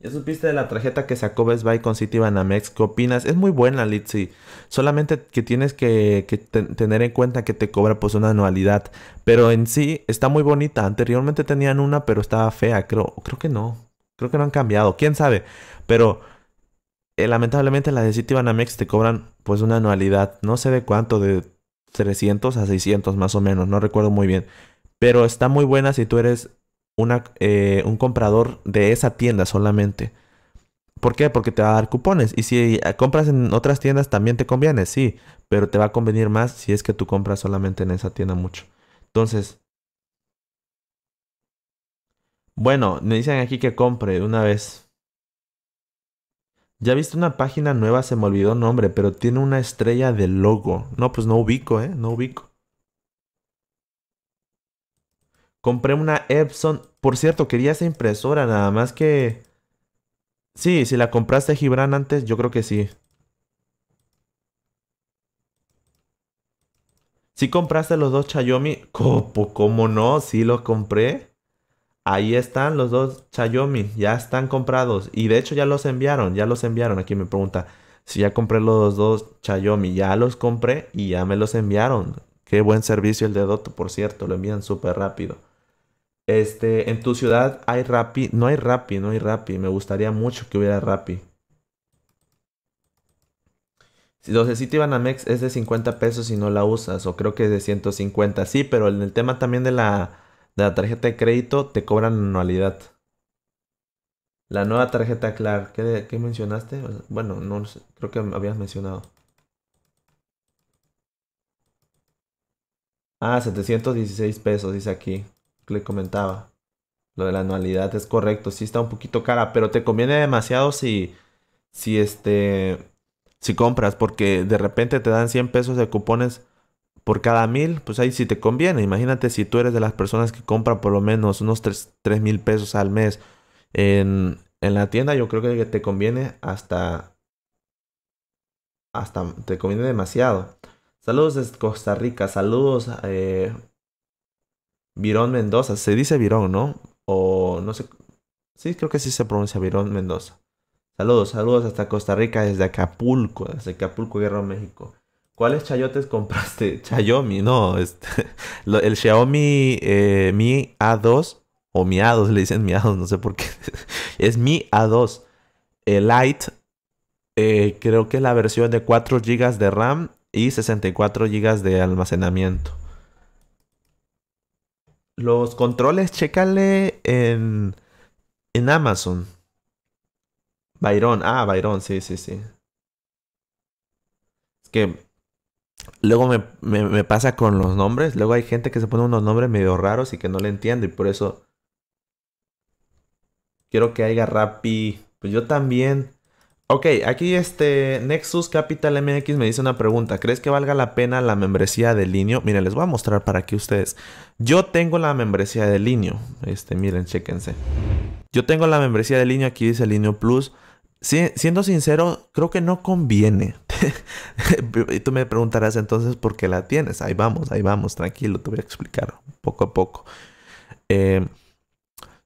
¿Ya supiste de la tarjeta que sacó Best Buy con City Banamex? ¿Qué opinas? Es muy buena, Litsi. Solamente que tienes que, que tener en cuenta que te cobra pues una anualidad. Pero en sí está muy bonita. Anteriormente tenían una, pero estaba fea, creo. Creo que no. Creo que no han cambiado. ¿Quién sabe? Pero eh, lamentablemente las de Citibanamex te cobran pues una anualidad, no sé de cuánto, de 300 a 600 más o menos, no recuerdo muy bien. Pero está muy buena si tú eres una, eh, un comprador de esa tienda solamente. ¿Por qué? Porque te va a dar cupones. Y si eh, compras en otras tiendas también te conviene, sí. Pero te va a convenir más si es que tú compras solamente en esa tienda mucho. Entonces... Bueno, me dicen aquí que compre una vez. Ya viste una página nueva, se me olvidó el nombre, pero tiene una estrella del logo. No, pues no ubico, ¿eh? No ubico. Compré una Epson. Por cierto, quería esa impresora, nada más que... Sí, si la compraste Gibran antes, yo creo que sí. Si ¿Sí compraste los dos Xiaomi, ¿cómo, ¿cómo no? Sí los compré. Ahí están los dos Xiaomi, ya están comprados. Y de hecho ya los enviaron, ya los enviaron. Aquí me pregunta si ya compré los dos Xiaomi. Ya los compré y ya me los enviaron. Qué buen servicio el de Doto, por cierto, lo envían súper rápido. Este, en tu ciudad hay Rappi, no hay Rappi, no hay Rappi. Me gustaría mucho que hubiera Rappi. Si Los de Mex es de 50 pesos si no la usas, o creo que es de 150. Sí, pero en el tema también de la de la tarjeta de crédito te cobran anualidad. La nueva tarjeta Clark. ¿qué, qué mencionaste? Bueno, no creo que habías mencionado. Ah, 716 pesos, dice aquí. Le comentaba. Lo de la anualidad es correcto. Sí está un poquito cara, pero te conviene demasiado si. Si este. Si compras, porque de repente te dan 100 pesos de cupones por cada mil, pues ahí sí te conviene. Imagínate si tú eres de las personas que compran por lo menos unos 3 mil pesos al mes en, en, la tienda, yo creo que te conviene hasta... Hasta te conviene demasiado. Saludos desde Costa Rica, saludos eh, Virón Mendoza, se dice Virón, ¿no? O no sé, sí, creo que sí se pronuncia Virón Mendoza. Saludos, saludos hasta Costa Rica, desde Acapulco, desde Acapulco, Guerrero, México. ¿Cuáles chayotes compraste? Chayomi, no. Este, el Xiaomi eh, Mi A2 o Mi A2, le dicen Mi A2, no sé por qué. Es Mi A2. El eh, Lite, eh, creo que es la versión de 4 GB de RAM y 64 GB de almacenamiento. Los controles, chécale en, en Amazon. Byron, ah, Byron, sí, sí, sí. Es que Luego me, pasa con los nombres. Luego hay gente que se pone unos nombres medio raros y que no le entiendo. Y por eso quiero que haya Rappi. Pues yo también. Ok, aquí este Nexus Capital MX me dice una pregunta. ¿Crees que valga la pena la membresía de Linio? Miren, les voy a mostrar para que ustedes. Yo tengo la membresía de Linio. Este, miren, chéquense. Yo tengo la membresía de Linio. Aquí dice Linio Plus siendo sincero, creo que no conviene. y tú me preguntarás entonces por qué la tienes. Ahí vamos, ahí vamos, tranquilo, te voy a explicar poco a poco. Eh,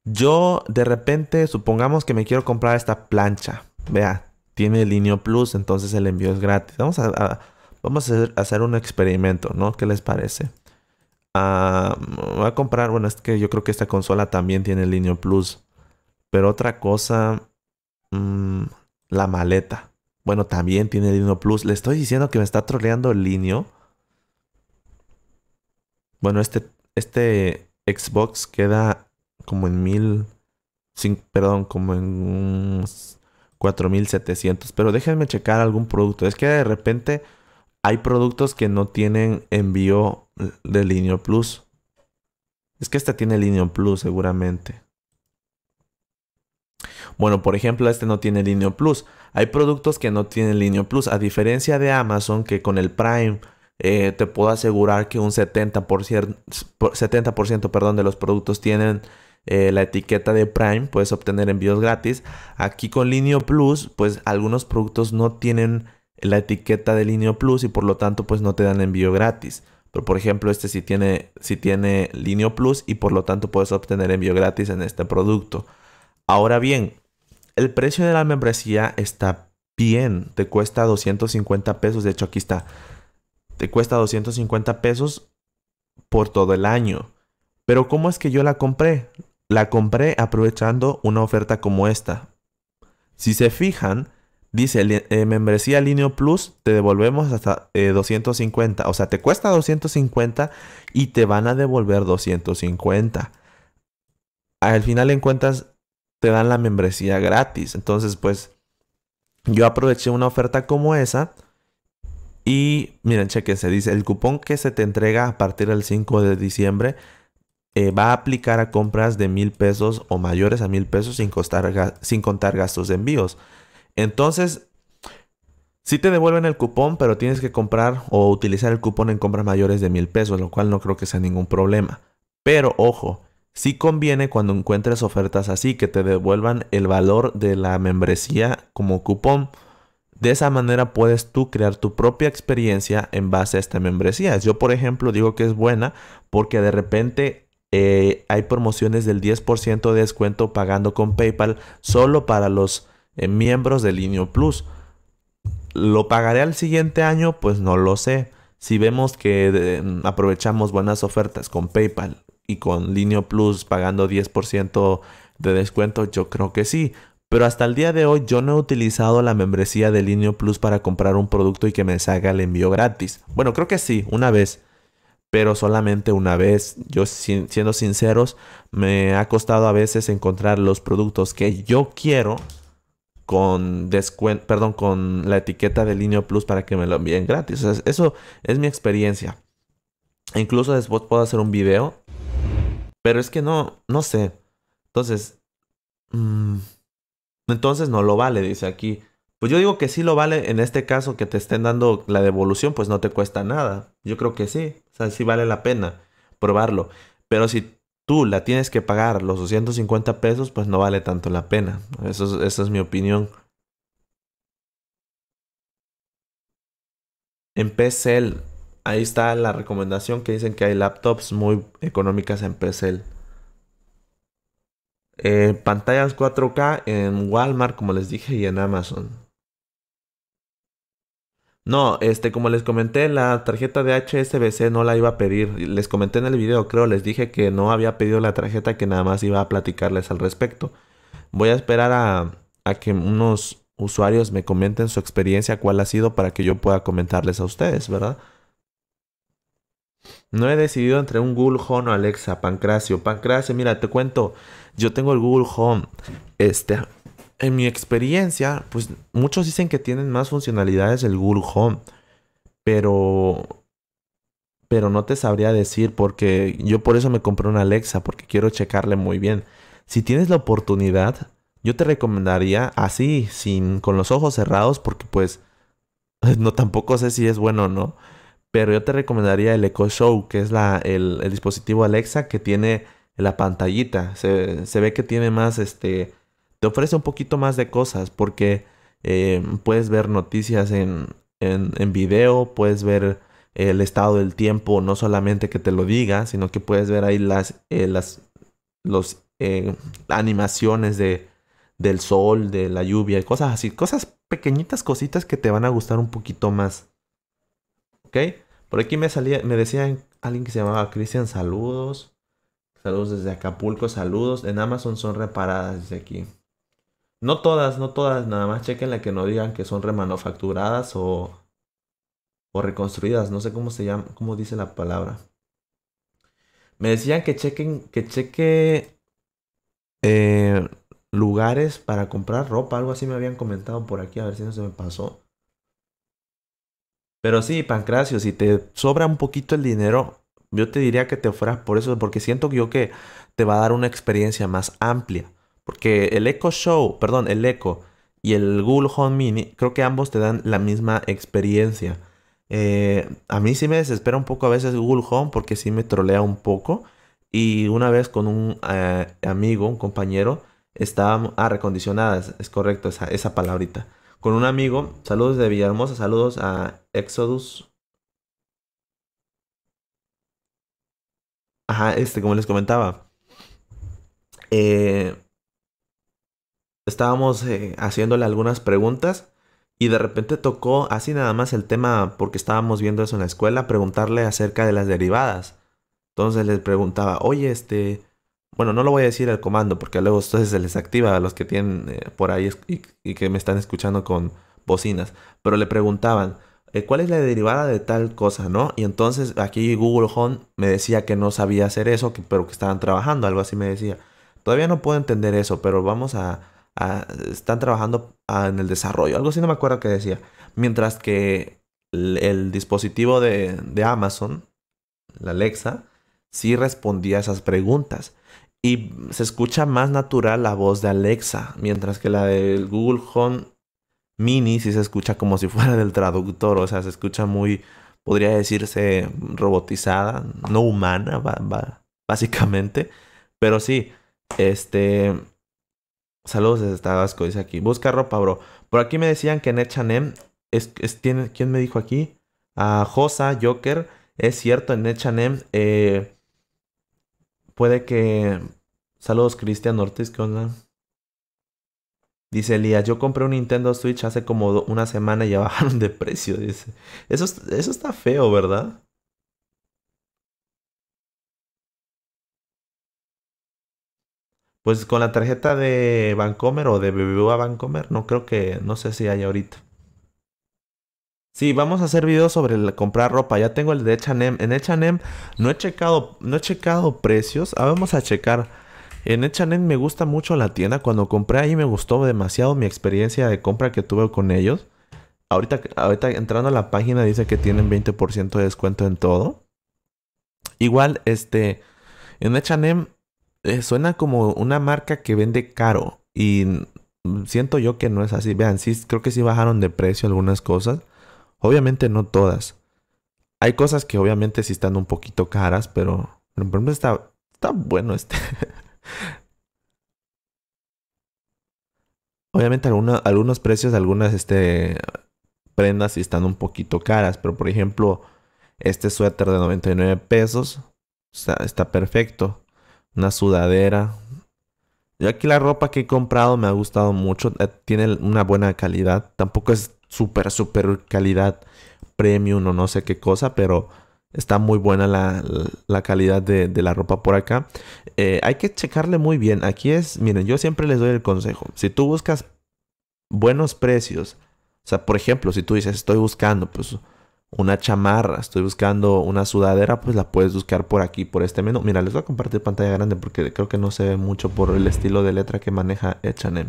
yo de repente, supongamos que me quiero comprar esta plancha. Vea, tiene el Linio Plus, entonces el envío es gratis. Vamos a, vamos a hacer, un experimento, ¿no? ¿Qué les parece? Ah, voy a comprar, bueno, es que yo creo que esta consola también tiene el Linio Plus. Pero otra cosa, Mm, la maleta. Bueno, también tiene Linio Plus. Le estoy diciendo que me está troleando el Linio. Bueno, este, este Xbox queda como en mil... perdón, como en 4700. Pero déjenme checar algún producto. Es que de repente hay productos que no tienen envío de Linio Plus. Es que este tiene Linio Plus seguramente. Bueno, por ejemplo, este no tiene Linio Plus. Hay productos que no tienen Linio Plus. A diferencia de Amazon, que con el Prime eh, te puedo asegurar que un 70%, perdón, de los productos tienen eh, la etiqueta de Prime. Puedes obtener envíos gratis. Aquí con Linio Plus, pues algunos productos no tienen la etiqueta de Linio Plus y por lo tanto pues no te dan envío gratis. Pero por ejemplo, este sí tiene, sí tiene Linio Plus y por lo tanto puedes obtener envío gratis en este producto. Ahora bien, el precio de la membresía está bien. Te cuesta 250 pesos. De hecho, aquí está. Te cuesta 250 pesos por todo el año. Pero ¿cómo es que yo la compré? La compré aprovechando una oferta como esta. Si se fijan, dice eh, membresía Linio Plus, te devolvemos hasta 250. Eh, o sea, te cuesta 250 y te van a devolver 250. Al final en cuentas, te dan la membresía gratis. Entonces, pues yo aproveché una oferta como esa. Y miren, se dice, el cupón que se te entrega a partir del 5 de diciembre eh, va a aplicar a compras de mil pesos o mayores a mil pesos sin, sin contar gastos de envíos. Entonces, si te devuelven el cupón, pero tienes que comprar o utilizar el cupón en compras mayores de mil pesos, lo cual no creo que sea ningún problema. Pero ojo, si conviene cuando encuentres ofertas así que te devuelvan el valor de la membresía como cupón. De esa manera puedes tú crear tu propia experiencia en base a esta membresía. Yo, por ejemplo, digo que es buena porque de repente eh, hay promociones del 10% de descuento pagando con PayPal solo para los eh, miembros de Linio Plus. ¿Lo pagaré al siguiente año? Pues no lo sé. Si vemos que eh, aprovechamos buenas ofertas con PayPal y con Linio Plus pagando 10% de descuento, yo creo que sí. Pero hasta el día de hoy yo no he utilizado la membresía de Linio Plus para comprar un producto y que me salga el envío gratis. Bueno, creo que sí, una vez. Pero solamente una vez. Yo, siendo sinceros, me ha costado a veces encontrar los productos que yo quiero con perdón, con la etiqueta de Linio Plus para que me lo envíen gratis. eso es mi experiencia. Incluso después puedo hacer un video pero es que no, no sé. Entonces, mm, entonces no lo vale, dice aquí. Pues yo digo que sí lo vale en este caso que te estén dando la devolución, pues no te cuesta nada. Yo creo que sí. O sea, sí vale la pena probarlo. Pero si tú la tienes que pagar los 250 pesos, pues no vale tanto la pena. Eso esa es mi opinión. En PCL ahí está la recomendación que dicen que hay laptops muy económicas en PC. Eh, pantallas 4K en Walmart, como les dije, y en Amazon. No, este, como les comenté, la tarjeta de HSBC no la iba a pedir. Les comenté en el video, creo, les dije que no había pedido la tarjeta, que nada más iba a platicarles al respecto. Voy a esperar a que unos usuarios me comenten su experiencia, cuál ha sido, para que yo pueda comentarles a ustedes, ¿verdad? No he decidido entre un Google Home o Alexa, Pancracio. Pancracio, mira, te cuento, yo tengo el Google Home. Este, en mi experiencia, pues muchos dicen que tienen más funcionalidades el Google Home, pero pero no te sabría decir porque yo por eso me compré un Alexa porque quiero checarle muy bien. Si tienes la oportunidad, yo te recomendaría así, sin con los ojos cerrados porque pues no tampoco sé si es bueno o no pero yo te recomendaría el Echo Show, que es el, dispositivo Alexa que tiene la pantallita. Se, ve que tiene más, este, te ofrece un poquito más de cosas porque eh, puedes ver noticias en, video, puedes ver el estado del tiempo, no solamente que te lo diga, sino que puedes ver ahí las, eh, las eh, animaciones de, del sol, de la lluvia, cosas así, cosas pequeñitas, cositas que te van a gustar un poquito más. ¿ok? Por aquí me salía, me decían alguien que se llamaba Cristian, saludos. Saludos desde Acapulco, saludos. En Amazon son reparadas desde aquí. No todas, no todas, nada más chequen la que no digan que son remanufacturadas o, reconstruidas, no sé cómo se llama, cómo dice la palabra. Me decían que chequen, que cheque eh, lugares para comprar ropa, algo así me habían comentado por aquí, a ver si no se me pasó. Pero sí, Pancracio, si te sobra un poquito el dinero, yo te diría que te fueras por eso, porque siento yo que te va a dar una experiencia más amplia. Porque el Echo Show, perdón, el Echo y el Google Home Mini, creo que ambos te dan la misma experiencia. Eh, a mí sí me desespera un poco a veces Google Home porque sí me trolea un poco. Y una vez con un eh, amigo, un compañero, estábamos... Ah, recondicionadas, es correcto esa, esa palabrita con un amigo. Saludos de Villahermosa, saludos a Exodus. Ajá, este, como les comentaba. Eh, estábamos eh, haciéndole algunas preguntas y de repente tocó así nada más el tema, porque estábamos viendo eso en la escuela, preguntarle acerca de las derivadas. Entonces les preguntaba, oye, este, bueno, no lo voy a decir el comando porque luego entonces se les activa a los que tienen eh, por ahí y, que me están escuchando con bocinas, pero le preguntaban, eh, ¿cuál es la derivada de tal cosa, no? Y entonces aquí Google Home me decía que no sabía hacer eso, pero que estaban trabajando, algo así me decía. Todavía no puedo entender eso, pero vamos a... están trabajando ah, en el desarrollo, algo así no me acuerdo que decía. Mientras que el, dispositivo de, de Amazon, la Alexa, sí respondía a esas preguntas y se escucha más natural la voz de Alexa, mientras que la del Google Home Mini sí se escucha como si fuera del traductor, o sea, se escucha muy, podría decirse, robotizada, no humana, básicamente, pero sí, este... Saludos desde Tabasco, dice aquí. Busca ropa, bro. Por aquí me decían que en H&M es, ¿quién me dijo aquí? A ah, Josa, Joker. Es cierto, en H&M Puede que... Saludos, Cristian Ortiz, ¿qué onda? Dice Elías, yo compré un Nintendo Switch hace como una semana y ya bajaron de precio, dice. Eso, eso está feo, ¿verdad? Pues con la tarjeta de Vancomer o de BBVA Vancomer, no creo que, no sé si hay ahorita. Sí, vamos a hacer videos sobre comprar ropa. Ya tengo el de H&M. En H&M no he checado, no he checado precios. Ah, vamos a checar. En H&M me gusta mucho la tienda. Cuando compré ahí me gustó demasiado mi experiencia de compra que tuve con ellos. Ahorita, ahorita entrando a la página dice que tienen 20% de descuento en todo. Igual, este, en H&M suena como una marca que vende caro y siento yo que no es así. Vean, creo que sí bajaron de precio algunas cosas. Obviamente no todas. Hay cosas que obviamente sí están un poquito caras, pero, por ejemplo está, está bueno este. obviamente algunos precios, algunas este, prendas sí están un poquito caras, pero por ejemplo este suéter de 99 pesos está, está perfecto. Una sudadera, yo aquí la ropa que he comprado me ha gustado mucho, eh, tiene una buena calidad, tampoco es Súper, súper calidad premium o no sé qué cosa, pero está muy buena la, calidad de, la ropa por acá. Eh, hay que checarle muy bien. Aquí es, miren, yo siempre les doy el consejo. Si tú buscas buenos precios, o sea, por ejemplo, si tú dices, estoy buscando, pues una chamarra, estoy buscando una sudadera, pues la puedes buscar por aquí, por este menú. Mira, les voy a compartir pantalla grande porque creo que no se ve mucho por el estilo de letra que maneja echanem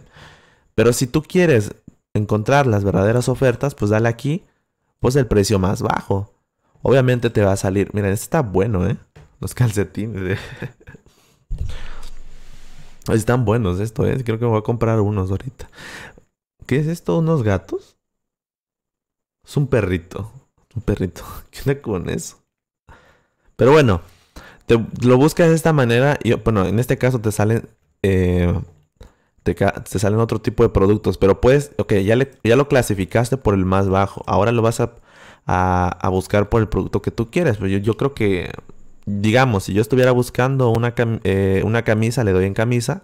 Pero si tú quieres encontrar las verdaderas ofertas, pues dale aquí, pues el precio más bajo. Obviamente te va a salir, Mira, este está bueno, ¿eh? Los calcetines. ¿eh? Están buenos esto, ¿eh? Creo que me voy a comprar unos ahorita. ¿Qué es esto? ¿Unos gatos? Es un perrito. Un perrito. ¿Qué onda con eso? Pero bueno, te, lo buscas de esta manera y, bueno, en este caso te salen eh, te, salen otro tipo de productos, pero puedes, ok, ya, ya lo clasificaste por el más bajo, ahora lo vas a, buscar por el producto que tú quieres. Pues yo, yo, creo que, digamos, si yo estuviera buscando eh, una, camisa, le doy en camisa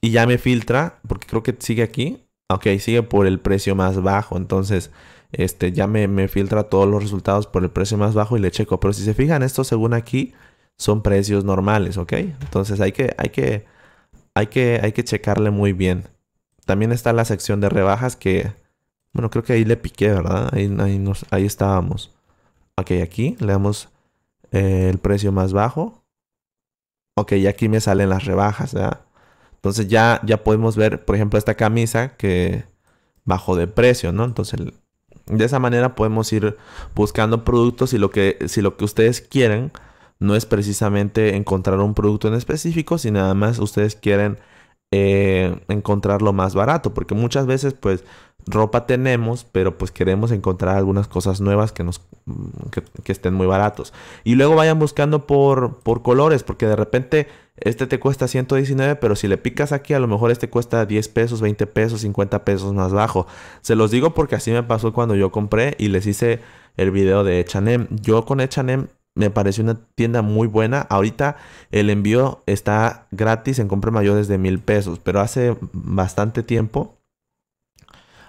y ya me filtra, porque creo que sigue aquí, ok, sigue por el precio más bajo, entonces este, ya me, filtra todos los resultados por el precio más bajo y le checo. Pero si se fijan, esto según aquí son precios normales, ¿ok? Entonces hay que, hay que hay que, hay que checarle muy bien. También está la sección de rebajas que, bueno, creo que ahí le piqué, ¿verdad? Ahí, ahí, estábamos. Ok, aquí le damos eh, el precio más bajo. Ok, y aquí me salen las rebajas, Entonces ya, ya podemos ver, por ejemplo, esta camisa que bajó de precio, ¿no? Entonces de esa manera podemos ir buscando productos y lo que, si lo que ustedes quieren no es precisamente encontrar un producto en específico, si nada más ustedes quieren eh, encontrar lo más barato, porque muchas veces pues ropa tenemos, pero pues queremos encontrar algunas cosas nuevas que nos mm, que, estén muy baratos. Y luego vayan buscando por, por colores, porque de repente este te cuesta 119, pero si le picas aquí a lo mejor este cuesta 10 pesos, 20 pesos, 50 pesos más bajo. Se los digo porque así me pasó cuando yo compré y les hice el video de H&M. Yo con Echanem. Me pareció una tienda muy buena. Ahorita el envío está gratis en compra mayores de mil pesos, pero hace bastante tiempo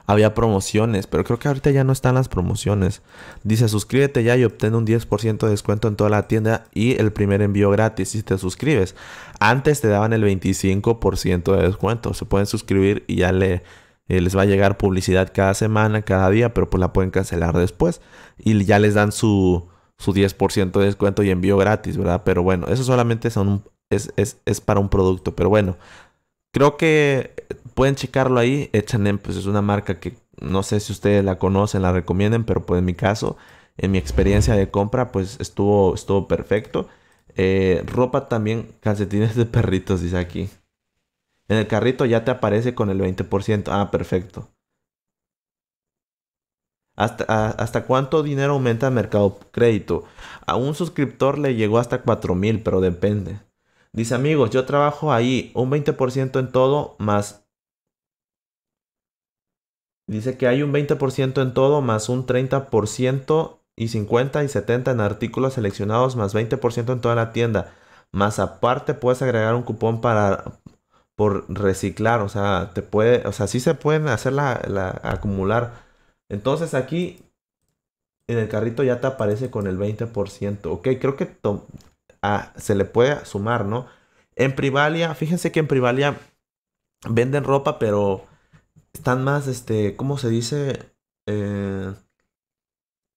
había promociones, pero creo que ahorita ya no están las promociones. Dice, suscríbete ya y obtén un 10% de descuento en toda la tienda y el primer envío gratis si te suscribes. Antes te daban el 25% de descuento. Se pueden suscribir y ya le, eh, les va a llegar publicidad cada semana, cada día, pero pues la pueden cancelar después. Y ya les dan su, su 10% de descuento y envío gratis, ¿verdad? Pero bueno, eso solamente es, para un producto. Pero bueno, creo que pueden checarlo ahí. H&M pues es una marca que no sé si ustedes la conocen, la recomienden, pero pues en mi caso, en mi experiencia de compra, pues estuvo, estuvo perfecto. Eh, ropa también, calcetines de perritos, dice aquí. En el carrito ya te aparece con el 20%. Ah, perfecto hasta, cuánto dinero aumenta el mercado crédito. A un suscriptor le llegó hasta 4 mil, pero depende. Dice amigos, yo trabajo ahí un 20% en todo más... Dice que hay un 20% en todo más un 30% y 50 y 70 en artículos seleccionados más 20% en toda la tienda. Más aparte puedes agregar un cupón para por reciclar. O sea, te puede, o sea, sí se pueden hacer la acumular entonces aquí en el carrito ya te aparece con el 20%. Ok, creo que ah, se le puede sumar, ¿no? En Privalia, fíjense que en Privalia venden ropa, pero están más, este, ¿cómo se dice? Eh,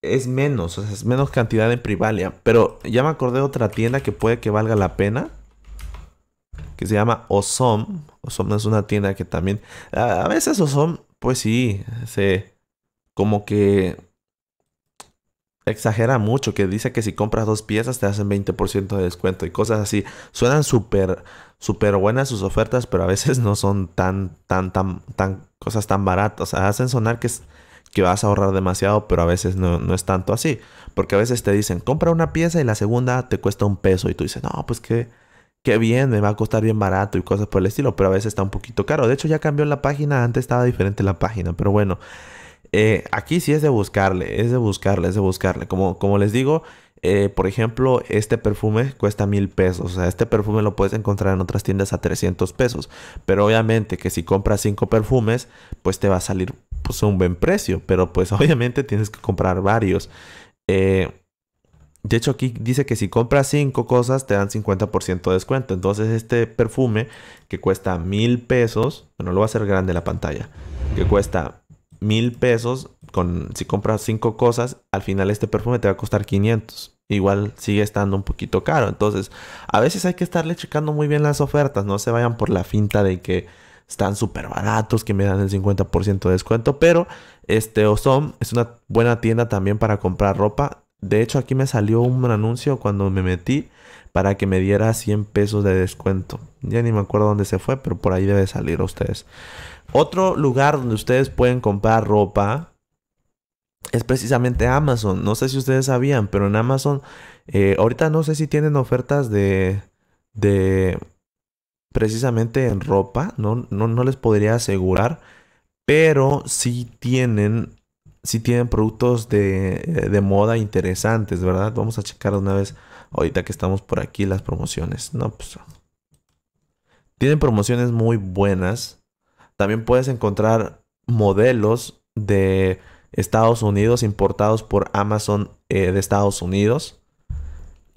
es menos, o sea, es menos cantidad en Privalia. Pero ya me acordé de otra tienda que puede que valga la pena. Que se llama Osom. Osom es una tienda que también. A, a veces Osom, pues sí, se como que exagera mucho, que dice que si compras dos piezas te hacen 20% de descuento y cosas así. Suenan súper, súper buenas sus ofertas, pero a veces no son tan, tan, tan, tan, cosas tan baratas. O sea, hacen sonar que, que vas a ahorrar demasiado, pero a veces no, es tanto así. Porque a veces te dicen, compra una pieza y la segunda te cuesta un peso y tú dices, no, pues qué, qué bien, me va a costar bien barato y cosas por el estilo, pero a veces está un poquito caro. De hecho, ya cambió la página, antes estaba diferente la página, pero bueno. Eh, aquí sí es de buscarle, es de buscarle, es de buscarle. Como, como les digo, eh, por ejemplo, este perfume cuesta mil pesos. O sea, este perfume lo puedes encontrar en otras tiendas a 300 pesos. Pero obviamente que si compras cinco perfumes, pues te va a salir pues, un buen precio. Pero pues obviamente tienes que comprar varios. Eh, de hecho, aquí dice que si compras cinco cosas te dan 50% de descuento. Entonces, este perfume que cuesta mil pesos, bueno, lo va a hacer grande la pantalla, que cuesta mil pesos, con, si compras cinco cosas, al final este perfume te va a costar 500. Igual sigue estando un poquito caro. Entonces, a veces hay que estarle checando muy bien las ofertas. No se vayan por la finta de que están súper baratos, que me dan el 50% de descuento. Pero este Osom es una buena tienda también para comprar ropa. De hecho, aquí me salió un anuncio cuando me metí para que me diera 100 pesos de descuento. Ya ni me acuerdo dónde se fue, pero por ahí debe salir a ustedes. Otro lugar donde ustedes pueden comprar ropa es precisamente Amazon. No sé si ustedes sabían, pero en Amazon eh, ahorita no sé si tienen ofertas de, de precisamente en ropa. No, no, no les podría asegurar, pero sí tienen si tienen productos de, de, moda interesantes, ¿verdad? Vamos a checar una vez ahorita que estamos por aquí las promociones. No, pues. Tienen promociones muy buenas. También puedes encontrar modelos de Estados Unidos importados por Amazon eh, de Estados Unidos.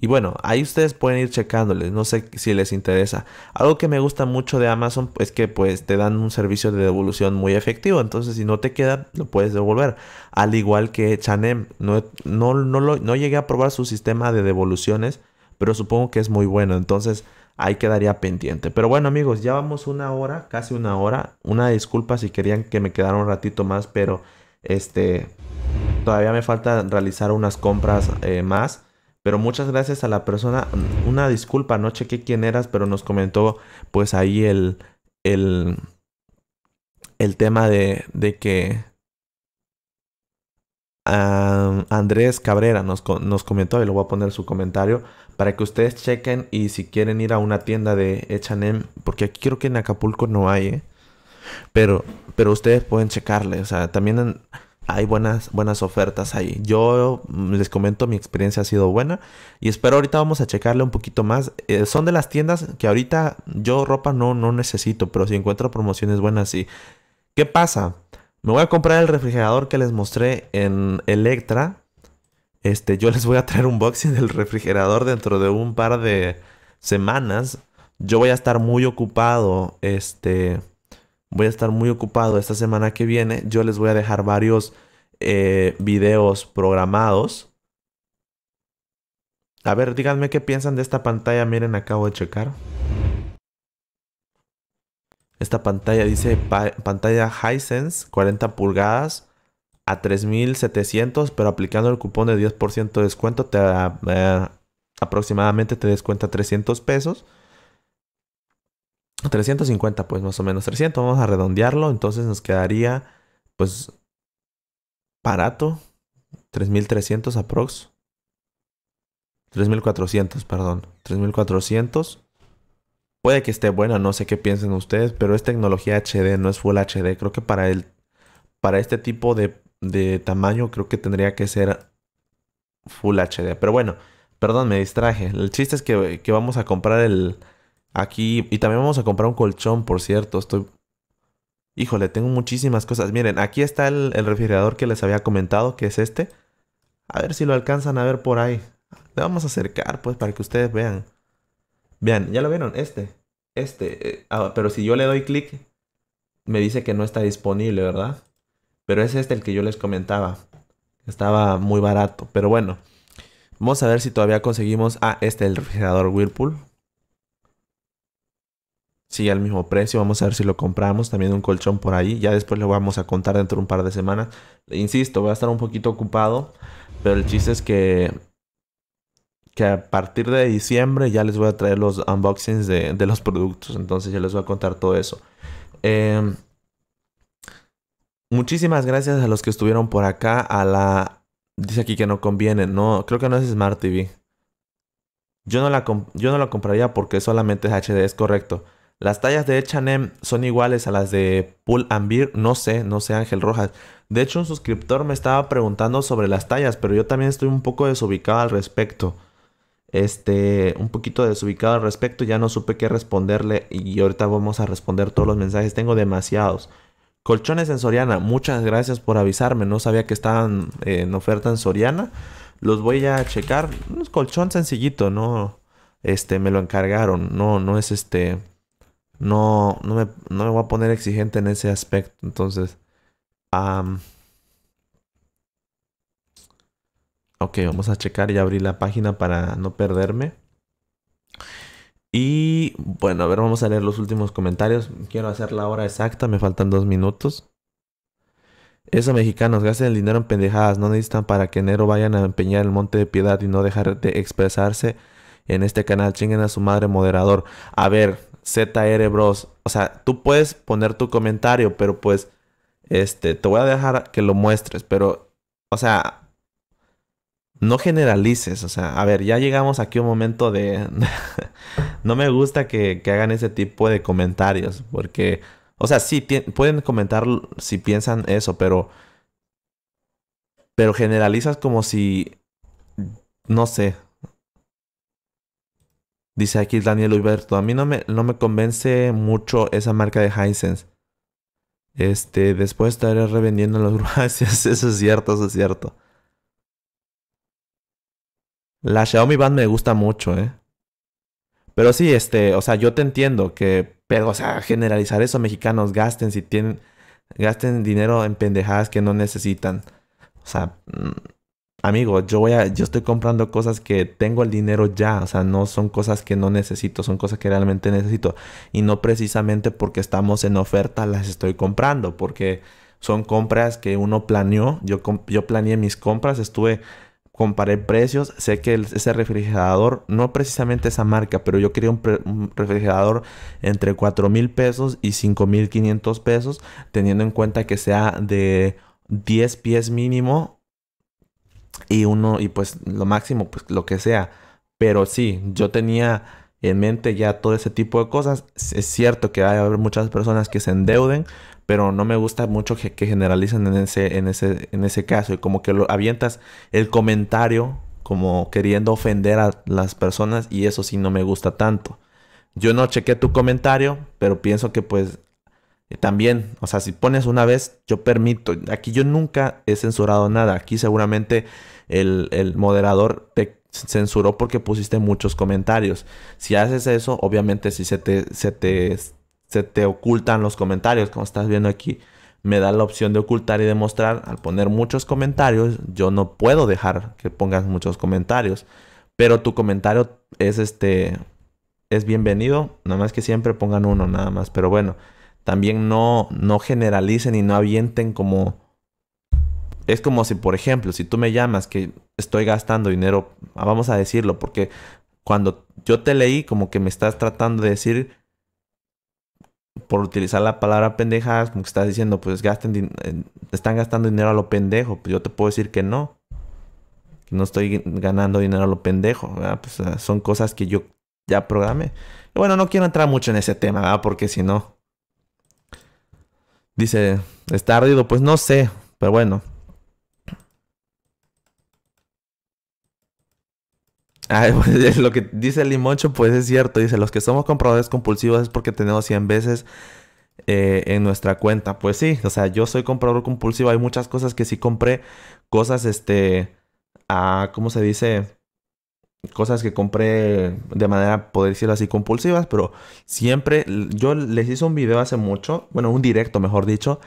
Y bueno, ahí ustedes pueden ir checándoles, no sé si les interesa. Algo que me gusta mucho de Amazon es que pues te dan un servicio de devolución muy efectivo, entonces si no te queda lo puedes devolver. Al igual que Chanem, no, no, no llegué a probar su sistema de devoluciones, pero supongo que es muy bueno, entonces ahí quedaría pendiente. Pero bueno amigos, ya vamos una hora, casi una hora. Una disculpa si querían que me quedara un ratito más, pero este todavía me falta realizar unas compras eh, más. Pero muchas gracias a la persona. Una disculpa, no chequé quién eras, pero nos comentó pues ahí el, el, el tema de, de que Andrés Cabrera nos, comentó, y lo voy a poner su comentario, para que ustedes chequen y si quieren ir a una tienda de H&M, porque aquí creo que en Acapulco no hay, ¿eh? pero, pero ustedes pueden checarle, o sea, también hay buenas, buenas ofertas ahí. Yo les comento, mi experiencia ha sido buena y espero ahorita vamos a checarle un poquito más. Eh, son de las tiendas que ahorita yo ropa no, no necesito, pero si encuentro promociones buenas, y ¿Qué pasa? Me voy a comprar el refrigerador que les mostré en Electra. Este, yo les voy a traer un boxing del refrigerador dentro de un par de semanas. Yo voy a estar muy ocupado. Este. Voy a estar muy ocupado esta semana que viene. Yo les voy a dejar varios eh, videos programados. A ver, díganme qué piensan de esta pantalla. Miren, acabo de checar. Esta pantalla dice pantalla Hisense 40 pulgadas a 3700, pero aplicando el cupón de 10% de descuento te eh, aproximadamente te descuenta 300 pesos. 350 pues más o menos 300, vamos a redondearlo, entonces nos quedaría pues barato 3300 aprox 3400, perdón, 3400 Puede que esté buena, no sé qué piensen ustedes, pero es tecnología HD, no es Full HD. Creo que para, el, para este tipo de, tamaño creo que tendría que ser Full HD. Pero bueno, perdón, me distraje. El chiste es que, vamos a comprar el... Aquí, y también vamos a comprar un colchón, por cierto. Estoy Híjole, tengo muchísimas cosas. Miren, aquí está el, refrigerador que les había comentado, que es este. A ver si lo alcanzan a ver por ahí. Le vamos a acercar, pues, para que ustedes vean. Vean, ya lo vieron, este, este. Eh, ah, pero si yo le doy clic, me dice que no está disponible, ¿verdad? Pero es este el que yo les comentaba. Estaba muy barato, pero bueno. Vamos a ver si todavía conseguimos... Ah, este, el refrigerador Whirlpool. Sigue al mismo precio. Vamos a ver si lo compramos. También un colchón por ahí. Ya después lo vamos a contar dentro de un par de semanas. Insisto, voy a estar un poquito ocupado. Pero el chiste es que que a partir de diciembre ya les voy a traer los unboxings de, los productos. Entonces ya les voy a contar todo eso. Em, muchísimas gracias a los que estuvieron por acá. A la. Dice aquí que no conviene. No, creo que no es Smart TV. Yo no la, yo no la compraría porque solamente es HD, es correcto. Las tallas de H&M son iguales a las de Pull and No sé, no sé Ángel Rojas. De hecho, un suscriptor me estaba preguntando sobre las tallas, pero yo también estoy un poco desubicado al respecto este, un poquito desubicado al respecto, ya no supe qué responderle y ahorita vamos a responder todos los mensajes, tengo demasiados. Colchones en Soriana, muchas gracias por avisarme, no sabía que estaban eh, en oferta en Soriana. Los voy a checar, un colchón sencillito, no este me lo encargaron, no no es este no no me, voy a poner exigente en ese aspecto, entonces Ok, vamos a checar. y abrir la página para no perderme. Y bueno, a ver, vamos a leer los últimos comentarios. Quiero hacer la hora exacta, me faltan dos minutos. Eso, mexicanos gasten el dinero en pendejadas, no necesitan para que enero vayan a empeñar el monte de piedad y no dejar de expresarse en este canal. Chinguen a su madre moderador. A ver, ZR Bros. O sea, tú puedes poner tu comentario, pero pues, este, te voy a dejar que lo muestres, pero, o sea, no generalices, o sea, a ver, ya llegamos aquí a un momento de... no me gusta que, hagan ese tipo de comentarios, porque, o sea, sí, pueden comentar si piensan eso, pero... Pero generalizas como si... No sé. Dice aquí Daniel Huberto, a mí no me, no me convence mucho esa marca de Hisense. Este, después estaré revendiendo los gracias, eso es cierto, eso es cierto. La Xiaomi Band me gusta mucho, ¿eh? Pero sí, este, o sea, yo te entiendo que, pero, o sea, generalizar eso, mexicanos, gasten si tienen, gasten dinero en pendejadas que no necesitan. O sea, mm, amigo, yo voy a, yo estoy comprando cosas que tengo el dinero ya, o sea, no son cosas que no necesito, son cosas que realmente necesito. Y no precisamente porque estamos en oferta las estoy comprando, porque son compras que uno planeó, yo, yo planeé mis compras, estuve comparé precios. Sé que ese refrigerador, no precisamente esa marca, pero yo quería un, refrigerador entre $4,000 pesos y 5 mil pesos, teniendo en cuenta que sea de 10 pies mínimo y uno, y pues lo máximo, pues lo que sea. Pero sí, yo tenía en mente ya todo ese tipo de cosas. Es cierto que va a haber muchas personas que se endeuden, pero no me gusta mucho que, generalicen en ese, en, ese, en ese caso y como que lo avientas el comentario como queriendo ofender a las personas y eso sí no me gusta tanto. Yo no chequé tu comentario, pero pienso que pues también, o sea, si pones una vez, yo permito, aquí yo nunca he censurado nada, aquí seguramente el, moderador te censuró porque pusiste muchos comentarios. Si haces eso, obviamente si se te se te ocultan los comentarios, como estás viendo aquí. Me da la opción de ocultar y demostrar. Al poner muchos comentarios, yo no puedo dejar que pongas muchos comentarios. Pero tu comentario es este es bienvenido, nada más que siempre pongan uno nada más, pero bueno, también no no generalicen y no avienten como es como si, por ejemplo, si tú me llamas que estoy gastando dinero, ah, vamos a decirlo, porque cuando yo te leí como que me estás tratando de decir por utilizar la palabra pendejas... como que estás diciendo, pues gasten eh, están gastando dinero a lo pendejo, pues yo te puedo decir que no. Que no estoy ganando dinero a lo pendejo, pues, son cosas que yo ya programé. Y bueno, no quiero entrar mucho en ese tema, ¿verdad? Porque si no. Dice, está ardido, pues no sé, pero bueno. Ah, pues, lo que dice Limoncho, pues es cierto. Dice, los que somos compradores compulsivos es porque tenemos 100 veces eh, en nuestra cuenta. Pues sí, o sea, yo soy comprador compulsivo. Hay muchas cosas que sí compré. Cosas, este, ¿cómo se dice? Cosas que compré de manera, poder decirlo así, compulsivas. Pero siempre, yo les hice un video hace mucho, bueno, un directo, mejor dicho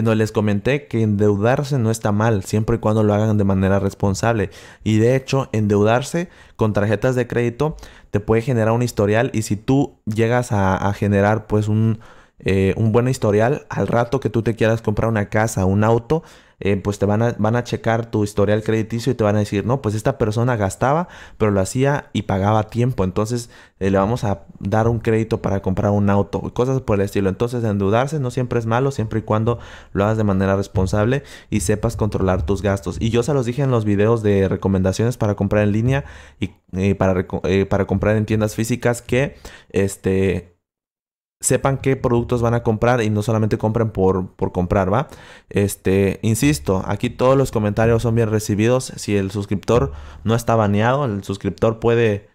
donde les comenté que endeudarse no está mal, siempre y cuando lo hagan de manera responsable. Y de hecho, endeudarse con tarjetas de crédito te puede generar un historial y si tú llegas a, generar pues un, eh, un buen historial, al rato que tú te quieras comprar una casa, un auto, eh, pues te van a, van a checar tu historial crediticio y te van a decir, no, pues esta persona gastaba, pero lo hacía y pagaba a tiempo. Entonces eh, le vamos a dar un crédito para comprar un auto cosas por el estilo. Entonces endeudarse no siempre es malo, siempre y cuando lo hagas de manera responsable y sepas controlar tus gastos. Y yo se los dije en los videos de recomendaciones para comprar en línea y para, eh, para comprar en tiendas físicas que este sepan qué productos van a comprar y no solamente compren por, comprar, ¿va? Este, insisto, aquí todos los comentarios son bien recibidos. Si el suscriptor no está baneado, el suscriptor puede,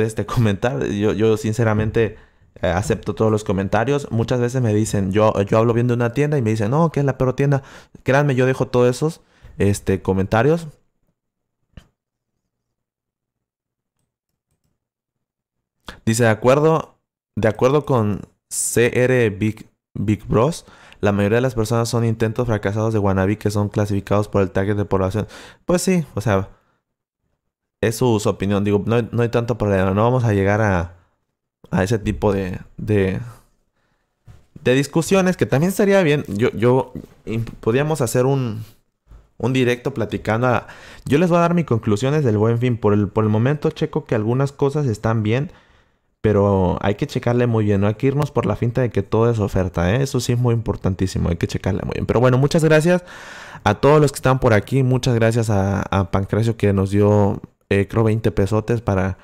este, comentar. Yo, yo sinceramente eh, acepto todos los comentarios. Muchas veces me dicen, yo, yo hablo bien de una tienda y me dicen, no, que es la peor tienda. Créanme, yo dejo todos esos este, comentarios. Dice, de acuerdo, de acuerdo con CR Big, Big Bros. La mayoría de las personas son intentos fracasados de wannabe que son clasificados por el target de población. Pues sí, o sea, es su, opinión. Digo, no, hay tanto problema. No vamos a llegar a, a ese tipo de, de, de discusiones que también estaría bien. Yo, yo, podríamos hacer un, un directo platicando. yo les voy a dar mis conclusiones del buen fin. Por el, por el momento checo que algunas cosas están bien pero hay que checarle muy bien, no hay que irnos por la finta de que todo es oferta, ¿eh? eso sí es muy importantísimo, hay que checarle muy bien. Pero bueno, muchas gracias a todos los que están por aquí, muchas gracias a, a Pancracio que nos dio, eh, creo, 20 pesotes para,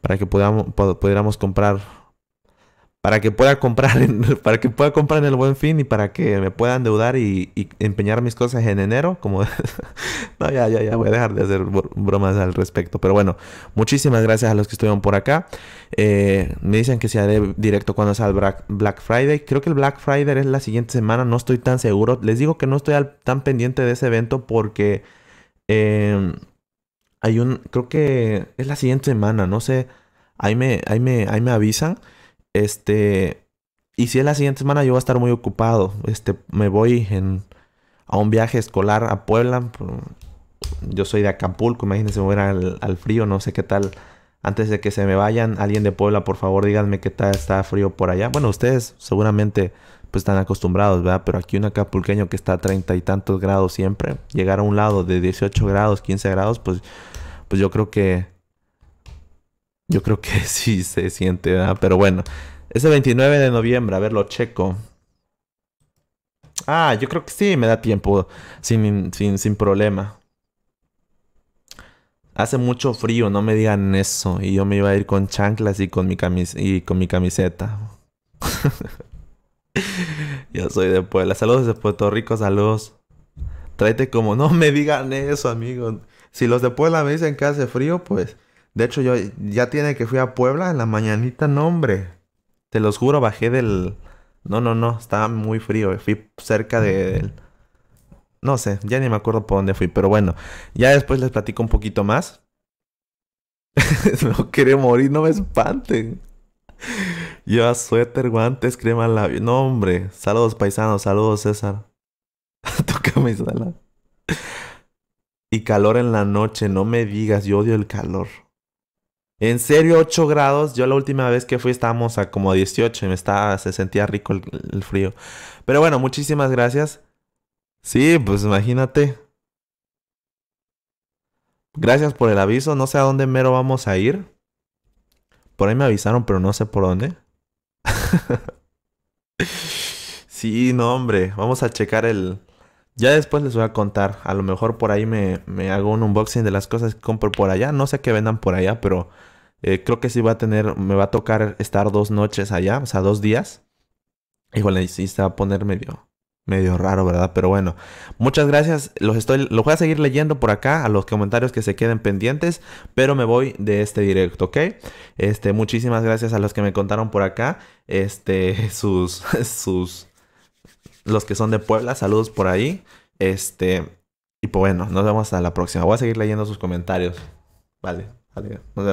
para que podamos, pudiéramos comprar para que pueda comprar en, para que pueda comprar en el buen fin y para que me puedan deudar y, empeñar mis cosas en enero como no ya ya ya voy a dejar de hacer bromas al respecto pero bueno muchísimas gracias a los que estuvieron por acá eh, me dicen que se haré directo cuando sea el Black Friday creo que el Black Friday es la siguiente semana no estoy tan seguro les digo que no estoy tan pendiente de ese evento porque em, hay un creo que es la siguiente semana no sé ahí me ahí me ahí me avisan este, y si es la siguiente semana, yo voy a estar muy ocupado. Este, me voy a un viaje escolar a Puebla. Yo soy de Acapulco, imagínense, voy al, frío, no sé qué tal. Antes de que se me vayan, alguien de Puebla, por favor, díganme qué tal está frío por allá. Bueno, ustedes seguramente pues están acostumbrados, ¿verdad? Pero aquí un acapulqueño que está a treinta y tantos grados siempre, llegar a un lado de 18 grados, 15 grados, pues, pues yo creo que yo creo que sí se siente, ¿verdad? Pero bueno, ese 29 de noviembre, a ver, lo checo. Ah, yo creo que sí, me da tiempo, sin, sin, problema. Hace mucho frío, no me digan eso. Y yo me iba a ir con chanclas y con mi, y con mi camiseta. yo soy de Puebla. Saludos de Puerto Rico, saludos. Tráete como, no me digan eso, amigo. Si los de Puebla me dicen que hace frío, pues de hecho, yo ya tiene que fui a Puebla en la mañanita, no, hombre. Te los juro, bajé del. No, no, no, estaba muy frío. Fui cerca del. No sé, ya ni me acuerdo por dónde fui, pero bueno, ya después les platico un poquito más. no quiero morir, no me espanten. Lleva suéter, guantes, crema labio. No, hombre. Saludos, paisanos. Saludos, César. Tócame, sala. y calor en la noche. No me digas, yo odio el calor. En serio, 8 grados. Yo la última vez que fui estábamos a como 18 y me se sentía rico el, el frío. Pero bueno, muchísimas gracias. Sí, pues imagínate. Gracias por el aviso. No sé a dónde mero vamos a ir. Por ahí me avisaron, pero no sé por dónde. sí, no, hombre. Vamos a checar el, ya después les voy a contar. A lo mejor por ahí me, hago un unboxing de las cosas que compro por allá. No sé qué vendan por allá, pero eh, creo que sí va a tener, me va a tocar estar dos noches allá, o sea, dos días. Híjole, sí se va a poner medio, medio raro, ¿verdad? Pero bueno, muchas gracias. Los, estoy, los voy a seguir leyendo por acá, a los comentarios que se queden pendientes, pero me voy de este directo, ¿ok? Este, muchísimas gracias a los que me contaron por acá, este, sus, sus los que son de Puebla, saludos por ahí. Este, y pues bueno, nos vemos hasta la próxima. Voy a seguir leyendo sus comentarios. Vale, vale, nos vemos.